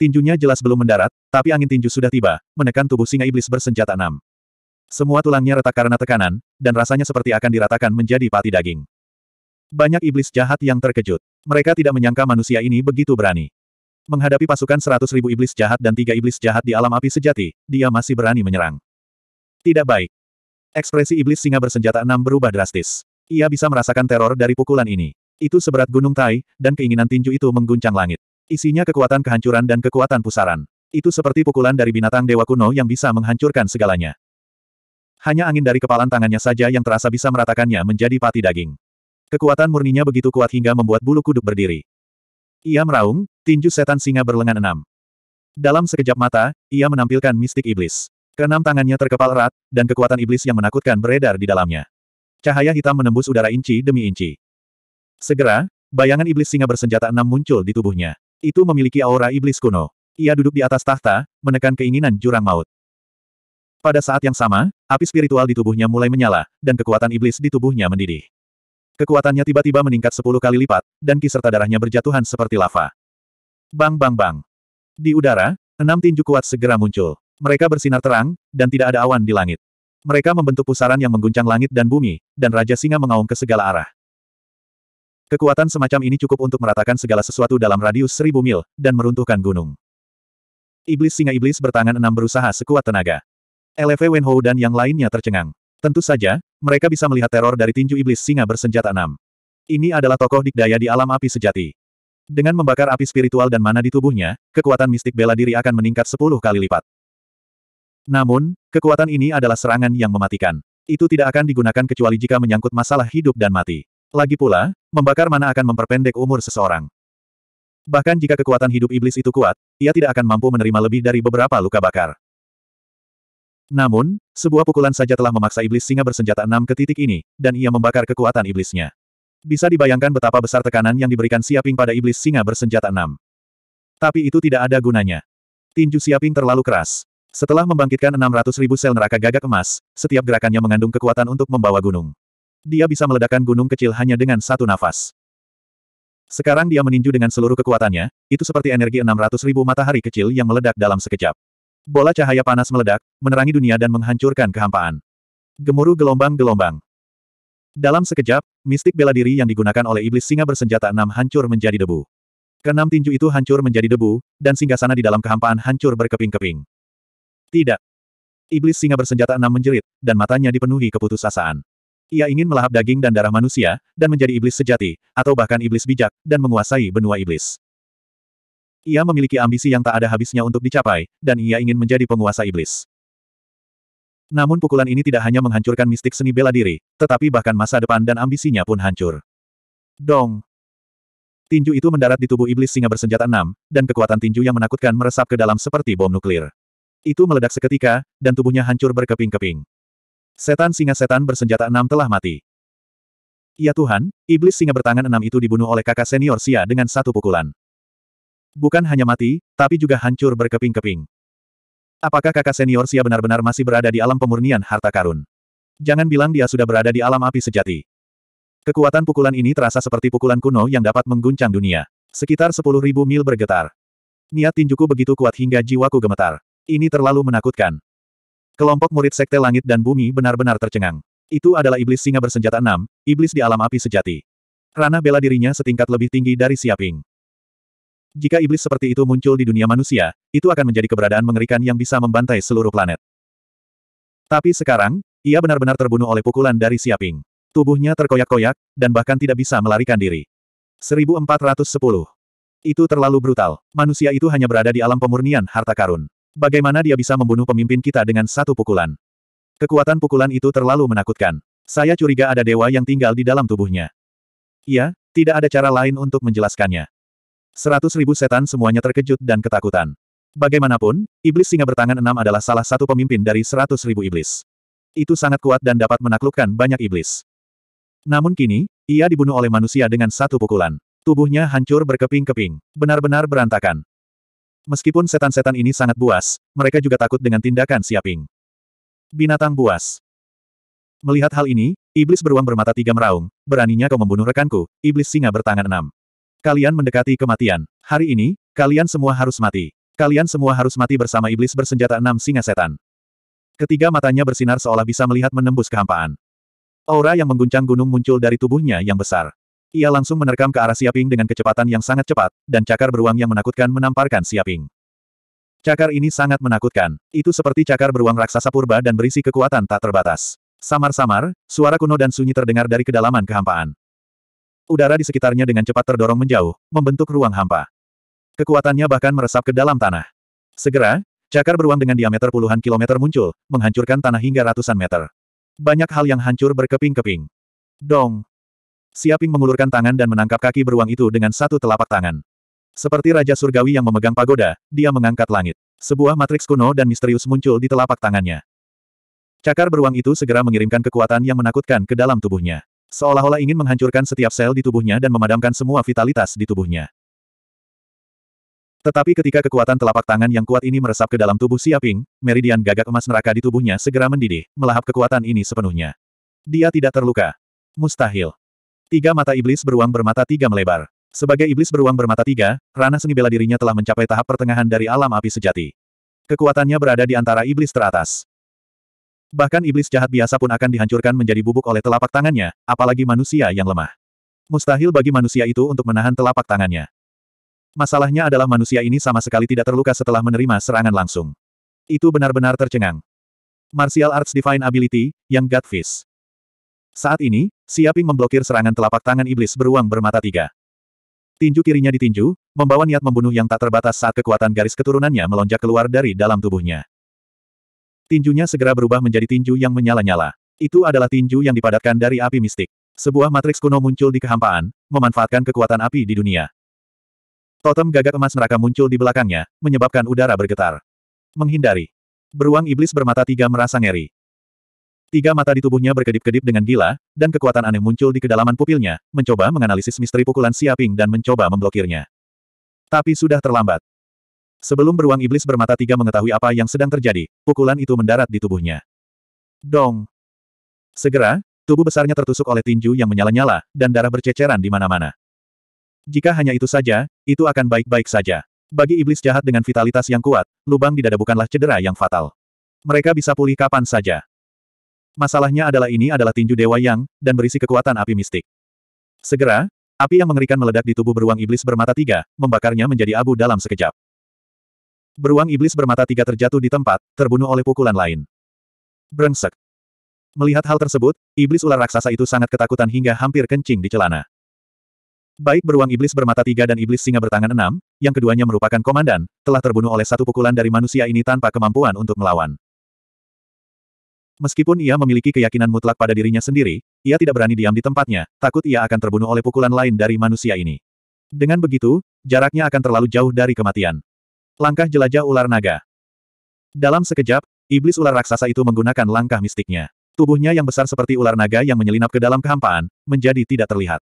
Tinjunya jelas belum mendarat, tapi angin tinju sudah tiba, menekan tubuh singa iblis bersenjata enam. Semua tulangnya retak karena tekanan, dan rasanya seperti akan diratakan menjadi pati daging. Banyak iblis jahat yang terkejut. Mereka tidak menyangka manusia ini begitu berani. Menghadapi pasukan ribu iblis jahat dan tiga iblis jahat di alam api sejati, dia masih berani menyerang. Tidak baik. Ekspresi iblis singa bersenjata enam berubah drastis. Ia bisa merasakan teror dari pukulan ini. Itu seberat gunung tai, dan keinginan tinju itu mengguncang langit. Isinya kekuatan kehancuran dan kekuatan pusaran. Itu seperti pukulan dari binatang dewa kuno yang bisa menghancurkan segalanya. Hanya angin dari kepalan tangannya saja yang terasa bisa meratakannya menjadi pati daging. Kekuatan murninya begitu kuat hingga membuat bulu kuduk berdiri. Ia meraung, tinju setan singa berlengan enam. Dalam sekejap mata, ia menampilkan mistik iblis. Kenam tangannya terkepal erat, dan kekuatan iblis yang menakutkan beredar di dalamnya. Cahaya hitam menembus udara inci demi inci. Segera, bayangan iblis singa bersenjata enam muncul di tubuhnya. Itu memiliki aura iblis kuno. Ia duduk di atas tahta, menekan keinginan jurang maut. Pada saat yang sama, api spiritual di tubuhnya mulai menyala, dan kekuatan iblis di tubuhnya mendidih. Kekuatannya tiba-tiba meningkat sepuluh kali lipat, dan kisar serta darahnya berjatuhan seperti lava. Bang bang bang. Di udara, enam tinju kuat segera muncul. Mereka bersinar terang, dan tidak ada awan di langit. Mereka membentuk pusaran yang mengguncang langit dan bumi, dan Raja Singa mengaum ke segala arah. Kekuatan semacam ini cukup untuk meratakan segala sesuatu dalam radius seribu mil, dan meruntuhkan gunung. Iblis Singa Iblis bertangan enam berusaha sekuat tenaga. LV Wenhou dan yang lainnya tercengang. Tentu saja, mereka bisa melihat teror dari tinju Iblis Singa bersenjata enam. Ini adalah tokoh dikdaya di alam api sejati. Dengan membakar api spiritual dan mana di tubuhnya, kekuatan mistik bela diri akan meningkat sepuluh kali lipat. Namun, kekuatan ini adalah serangan yang mematikan. Itu tidak akan digunakan kecuali jika menyangkut masalah hidup dan mati. Lagi pula, membakar mana akan memperpendek umur seseorang. Bahkan jika kekuatan hidup iblis itu kuat, ia tidak akan mampu menerima lebih dari beberapa luka bakar. Namun, sebuah pukulan saja telah memaksa iblis singa bersenjata enam ke titik ini, dan ia membakar kekuatan iblisnya. Bisa dibayangkan betapa besar tekanan yang diberikan Siaping pada iblis singa bersenjata enam. Tapi itu tidak ada gunanya. Tinju Siaping terlalu keras. Setelah membangkitkan 600 ribu sel neraka gagak emas, setiap gerakannya mengandung kekuatan untuk membawa gunung. Dia bisa meledakkan gunung kecil hanya dengan satu nafas. Sekarang dia meninju dengan seluruh kekuatannya, itu seperti energi 600 ribu matahari kecil yang meledak dalam sekejap. Bola cahaya panas meledak, menerangi dunia dan menghancurkan kehampaan. Gemuruh gelombang-gelombang. Dalam sekejap, mistik bela diri yang digunakan oleh iblis singa bersenjata enam hancur menjadi debu. Kenam tinju itu hancur menjadi debu, dan singgasana di dalam kehampaan hancur berkeping-keping. Tidak. Iblis singa bersenjata enam menjerit, dan matanya dipenuhi keputusasaan. Ia ingin melahap daging dan darah manusia, dan menjadi iblis sejati, atau bahkan iblis bijak, dan menguasai benua iblis. Ia memiliki ambisi yang tak ada habisnya untuk dicapai, dan ia ingin menjadi penguasa iblis. Namun pukulan ini tidak hanya menghancurkan mistik seni bela diri, tetapi bahkan masa depan dan ambisinya pun hancur. Dong! Tinju itu mendarat di tubuh iblis singa bersenjata enam, dan kekuatan tinju yang menakutkan meresap ke dalam seperti bom nuklir. Itu meledak seketika, dan tubuhnya hancur berkeping-keping. Setan singa setan bersenjata enam telah mati. Ya Tuhan, iblis singa bertangan enam itu dibunuh oleh kakak senior Sia dengan satu pukulan. Bukan hanya mati, tapi juga hancur berkeping-keping. Apakah kakak senior Sia benar-benar masih berada di alam pemurnian harta karun? Jangan bilang dia sudah berada di alam api sejati. Kekuatan pukulan ini terasa seperti pukulan kuno yang dapat mengguncang dunia. Sekitar 10.000 mil bergetar. Niat tinjuku begitu kuat hingga jiwaku gemetar. Ini terlalu menakutkan. Kelompok murid Sekte Langit dan Bumi benar-benar tercengang. Itu adalah iblis singa bersenjata enam, iblis di alam api sejati. Rana bela dirinya setingkat lebih tinggi dari Siaping. Jika iblis seperti itu muncul di dunia manusia, itu akan menjadi keberadaan mengerikan yang bisa membantai seluruh planet. Tapi sekarang, ia benar-benar terbunuh oleh pukulan dari Siaping. Tubuhnya terkoyak-koyak, dan bahkan tidak bisa melarikan diri. 1410. Itu terlalu brutal. Manusia itu hanya berada di alam pemurnian harta karun. Bagaimana dia bisa membunuh pemimpin kita dengan satu pukulan? Kekuatan pukulan itu terlalu menakutkan. Saya curiga ada dewa yang tinggal di dalam tubuhnya. Iya, tidak ada cara lain untuk menjelaskannya. Seratus ribu setan semuanya terkejut dan ketakutan. Bagaimanapun, iblis singa bertangan enam adalah salah satu pemimpin dari seratus ribu iblis. Itu sangat kuat dan dapat menaklukkan banyak iblis. Namun kini, ia dibunuh oleh manusia dengan satu pukulan. Tubuhnya hancur berkeping-keping, benar-benar berantakan. Meskipun setan-setan ini sangat buas, mereka juga takut dengan tindakan Siaping. Binatang buas. Melihat hal ini, iblis beruang bermata tiga meraung, beraninya kau membunuh rekanku, iblis singa bertangan enam. Kalian mendekati kematian. Hari ini, kalian semua harus mati. Kalian semua harus mati bersama iblis bersenjata enam singa setan. Ketiga matanya bersinar seolah bisa melihat menembus kehampaan. Aura yang mengguncang gunung muncul dari tubuhnya yang besar. Ia langsung menerkam ke arah Siaping dengan kecepatan yang sangat cepat, dan cakar beruang yang menakutkan menamparkan Siaping. Cakar ini sangat menakutkan. Itu seperti cakar beruang raksasa purba dan berisi kekuatan tak terbatas. Samar-samar, suara kuno dan sunyi terdengar dari kedalaman kehampaan. Udara di sekitarnya dengan cepat terdorong menjauh, membentuk ruang hampa. Kekuatannya bahkan meresap ke dalam tanah. Segera, cakar beruang dengan diameter puluhan kilometer muncul, menghancurkan tanah hingga ratusan meter. Banyak hal yang hancur berkeping-keping. Dong! Siaping mengulurkan tangan dan menangkap kaki beruang itu dengan satu telapak tangan. Seperti Raja Surgawi yang memegang pagoda, dia mengangkat langit. Sebuah matriks kuno dan misterius muncul di telapak tangannya. Cakar beruang itu segera mengirimkan kekuatan yang menakutkan ke dalam tubuhnya. Seolah-olah ingin menghancurkan setiap sel di tubuhnya dan memadamkan semua vitalitas di tubuhnya. Tetapi ketika kekuatan telapak tangan yang kuat ini meresap ke dalam tubuh Siaping, meridian gagak emas neraka di tubuhnya segera mendidih, melahap kekuatan ini sepenuhnya. Dia tidak terluka. Mustahil. Tiga mata iblis beruang bermata tiga melebar. Sebagai iblis beruang bermata tiga, ranah seni bela dirinya telah mencapai tahap pertengahan dari alam api sejati. Kekuatannya berada di antara iblis teratas. Bahkan iblis jahat biasa pun akan dihancurkan menjadi bubuk oleh telapak tangannya, apalagi manusia yang lemah. Mustahil bagi manusia itu untuk menahan telapak tangannya. Masalahnya adalah manusia ini sama sekali tidak terluka setelah menerima serangan langsung. Itu benar-benar tercengang. Martial Arts Divine Ability, yang Godfish. Saat ini, Siaping memblokir serangan telapak tangan iblis beruang bermata tiga. Tinju kirinya ditinju, membawa niat membunuh yang tak terbatas saat kekuatan garis keturunannya melonjak keluar dari dalam tubuhnya. Tinjunya segera berubah menjadi tinju yang menyala-nyala. Itu adalah tinju yang dipadatkan dari api mistik. Sebuah matriks kuno muncul di kehampaan, memanfaatkan kekuatan api di dunia. Totem gagak emas neraka muncul di belakangnya, menyebabkan udara bergetar. Menghindari. Beruang iblis bermata tiga merasa ngeri. Tiga mata di tubuhnya berkedip-kedip dengan gila, dan kekuatan aneh muncul di kedalaman pupilnya, mencoba menganalisis misteri pukulan Siaping dan mencoba memblokirnya. Tapi sudah terlambat. Sebelum beruang iblis bermata tiga mengetahui apa yang sedang terjadi, pukulan itu mendarat di tubuhnya. Dong! Segera, tubuh besarnya tertusuk oleh tinju yang menyala-nyala, dan darah berceceran di mana-mana. Jika hanya itu saja, itu akan baik-baik saja. Bagi iblis jahat dengan vitalitas yang kuat, lubang di dada bukanlah cedera yang fatal. Mereka bisa pulih kapan saja. Masalahnya adalah ini adalah tinju Dewa Yang, dan berisi kekuatan api mistik. Segera, api yang mengerikan meledak di tubuh beruang iblis bermata tiga, membakarnya menjadi abu dalam sekejap. Beruang iblis bermata tiga terjatuh di tempat, terbunuh oleh pukulan lain. Brengsek. Melihat hal tersebut, iblis ular raksasa itu sangat ketakutan hingga hampir kencing di celana. Baik beruang iblis bermata tiga dan iblis singa bertangan enam, yang keduanya merupakan komandan, telah terbunuh oleh satu pukulan dari manusia ini tanpa kemampuan untuk melawan. Meskipun ia memiliki keyakinan mutlak pada dirinya sendiri, ia tidak berani diam di tempatnya, takut ia akan terbunuh oleh pukulan lain dari manusia ini. Dengan begitu, jaraknya akan terlalu jauh dari kematian. Langkah jelajah ular naga. Dalam sekejap, iblis ular raksasa itu menggunakan langkah mistiknya. Tubuhnya yang besar seperti ular naga yang menyelinap ke dalam kehampaan, menjadi tidak terlihat.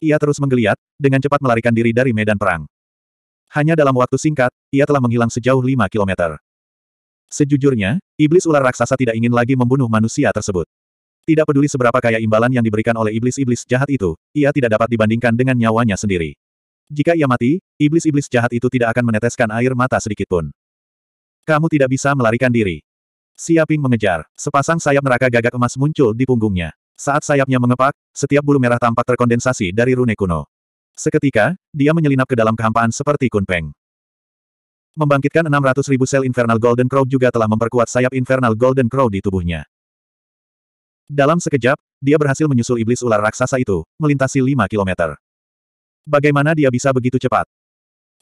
Ia terus menggeliat, dengan cepat melarikan diri dari medan perang. Hanya dalam waktu singkat, ia telah menghilang sejauh 5 kilometer. Sejujurnya, iblis ular raksasa tidak ingin lagi membunuh manusia tersebut. Tidak peduli seberapa kaya imbalan yang diberikan oleh iblis-iblis jahat itu, ia tidak dapat dibandingkan dengan nyawanya sendiri. Jika ia mati, iblis-iblis jahat itu tidak akan meneteskan air mata sedikitpun. Kamu tidak bisa melarikan diri. Siaping mengejar, sepasang sayap neraka gagak emas muncul di punggungnya. Saat sayapnya mengepak, setiap bulu merah tampak terkondensasi dari rune kuno. Seketika, dia menyelinap ke dalam kehampaan seperti kunpeng. Membangkitkan ribu sel Infernal Golden Crow juga telah memperkuat sayap Infernal Golden Crow di tubuhnya. Dalam sekejap, dia berhasil menyusul iblis ular raksasa itu, melintasi 5 kilometer. Bagaimana dia bisa begitu cepat?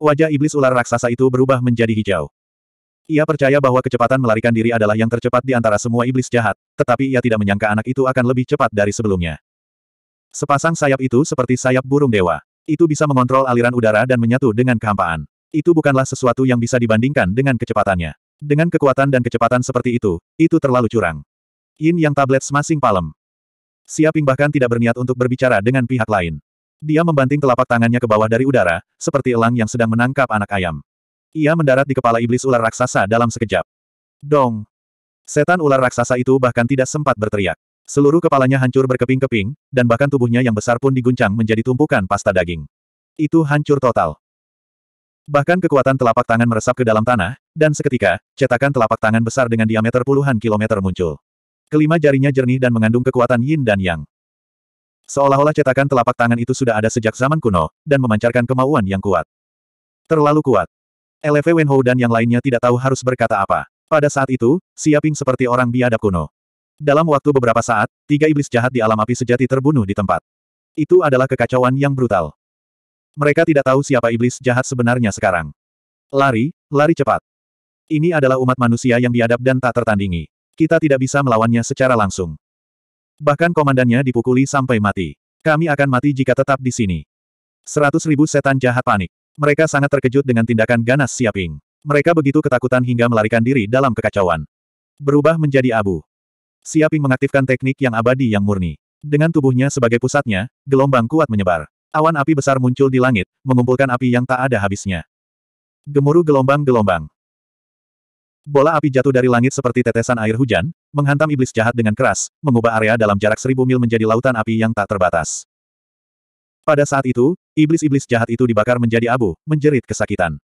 Wajah iblis ular raksasa itu berubah menjadi hijau. Ia percaya bahwa kecepatan melarikan diri adalah yang tercepat di antara semua iblis jahat, tetapi ia tidak menyangka anak itu akan lebih cepat dari sebelumnya. Sepasang sayap itu seperti sayap burung dewa. Itu bisa mengontrol aliran udara dan menyatu dengan kehampaan. Itu bukanlah sesuatu yang bisa dibandingkan dengan kecepatannya. Dengan kekuatan dan kecepatan seperti itu, itu terlalu curang. Yin yang tablet semasing palem. Siaping bahkan tidak berniat untuk berbicara dengan pihak lain. Dia membanting telapak tangannya ke bawah dari udara, seperti elang yang sedang menangkap anak ayam. Ia mendarat di kepala iblis ular raksasa dalam sekejap. Dong! Setan ular raksasa itu bahkan tidak sempat berteriak. Seluruh kepalanya hancur berkeping-keping, dan bahkan tubuhnya yang besar pun diguncang menjadi tumpukan pasta daging. Itu hancur total. Bahkan kekuatan telapak tangan meresap ke dalam tanah, dan seketika, cetakan telapak tangan besar dengan diameter puluhan kilometer muncul. Kelima jarinya jernih dan mengandung kekuatan yin dan yang. Seolah-olah cetakan telapak tangan itu sudah ada sejak zaman kuno, dan memancarkan kemauan yang kuat. Terlalu kuat. LV Wenhou dan yang lainnya tidak tahu harus berkata apa. Pada saat itu, Siaping seperti orang biadab kuno. Dalam waktu beberapa saat, tiga iblis jahat di alam api sejati terbunuh di tempat. Itu adalah kekacauan yang brutal. Mereka tidak tahu siapa iblis jahat sebenarnya sekarang. Lari, lari cepat. Ini adalah umat manusia yang biadab dan tak tertandingi. Kita tidak bisa melawannya secara langsung. Bahkan komandannya dipukuli sampai mati. Kami akan mati jika tetap di sini. Seratus ribu setan jahat panik. Mereka sangat terkejut dengan tindakan ganas Siaping. Mereka begitu ketakutan hingga melarikan diri dalam kekacauan. Berubah menjadi abu. Siaping mengaktifkan teknik yang abadi yang murni. Dengan tubuhnya sebagai pusatnya, gelombang kuat menyebar. Awan api besar muncul di langit, mengumpulkan api yang tak ada habisnya. Gemuruh gelombang-gelombang. Bola api jatuh dari langit seperti tetesan air hujan, menghantam iblis jahat dengan keras, mengubah area dalam jarak seribu mil menjadi lautan api yang tak terbatas. Pada saat itu, iblis-iblis jahat itu dibakar menjadi abu, menjerit kesakitan.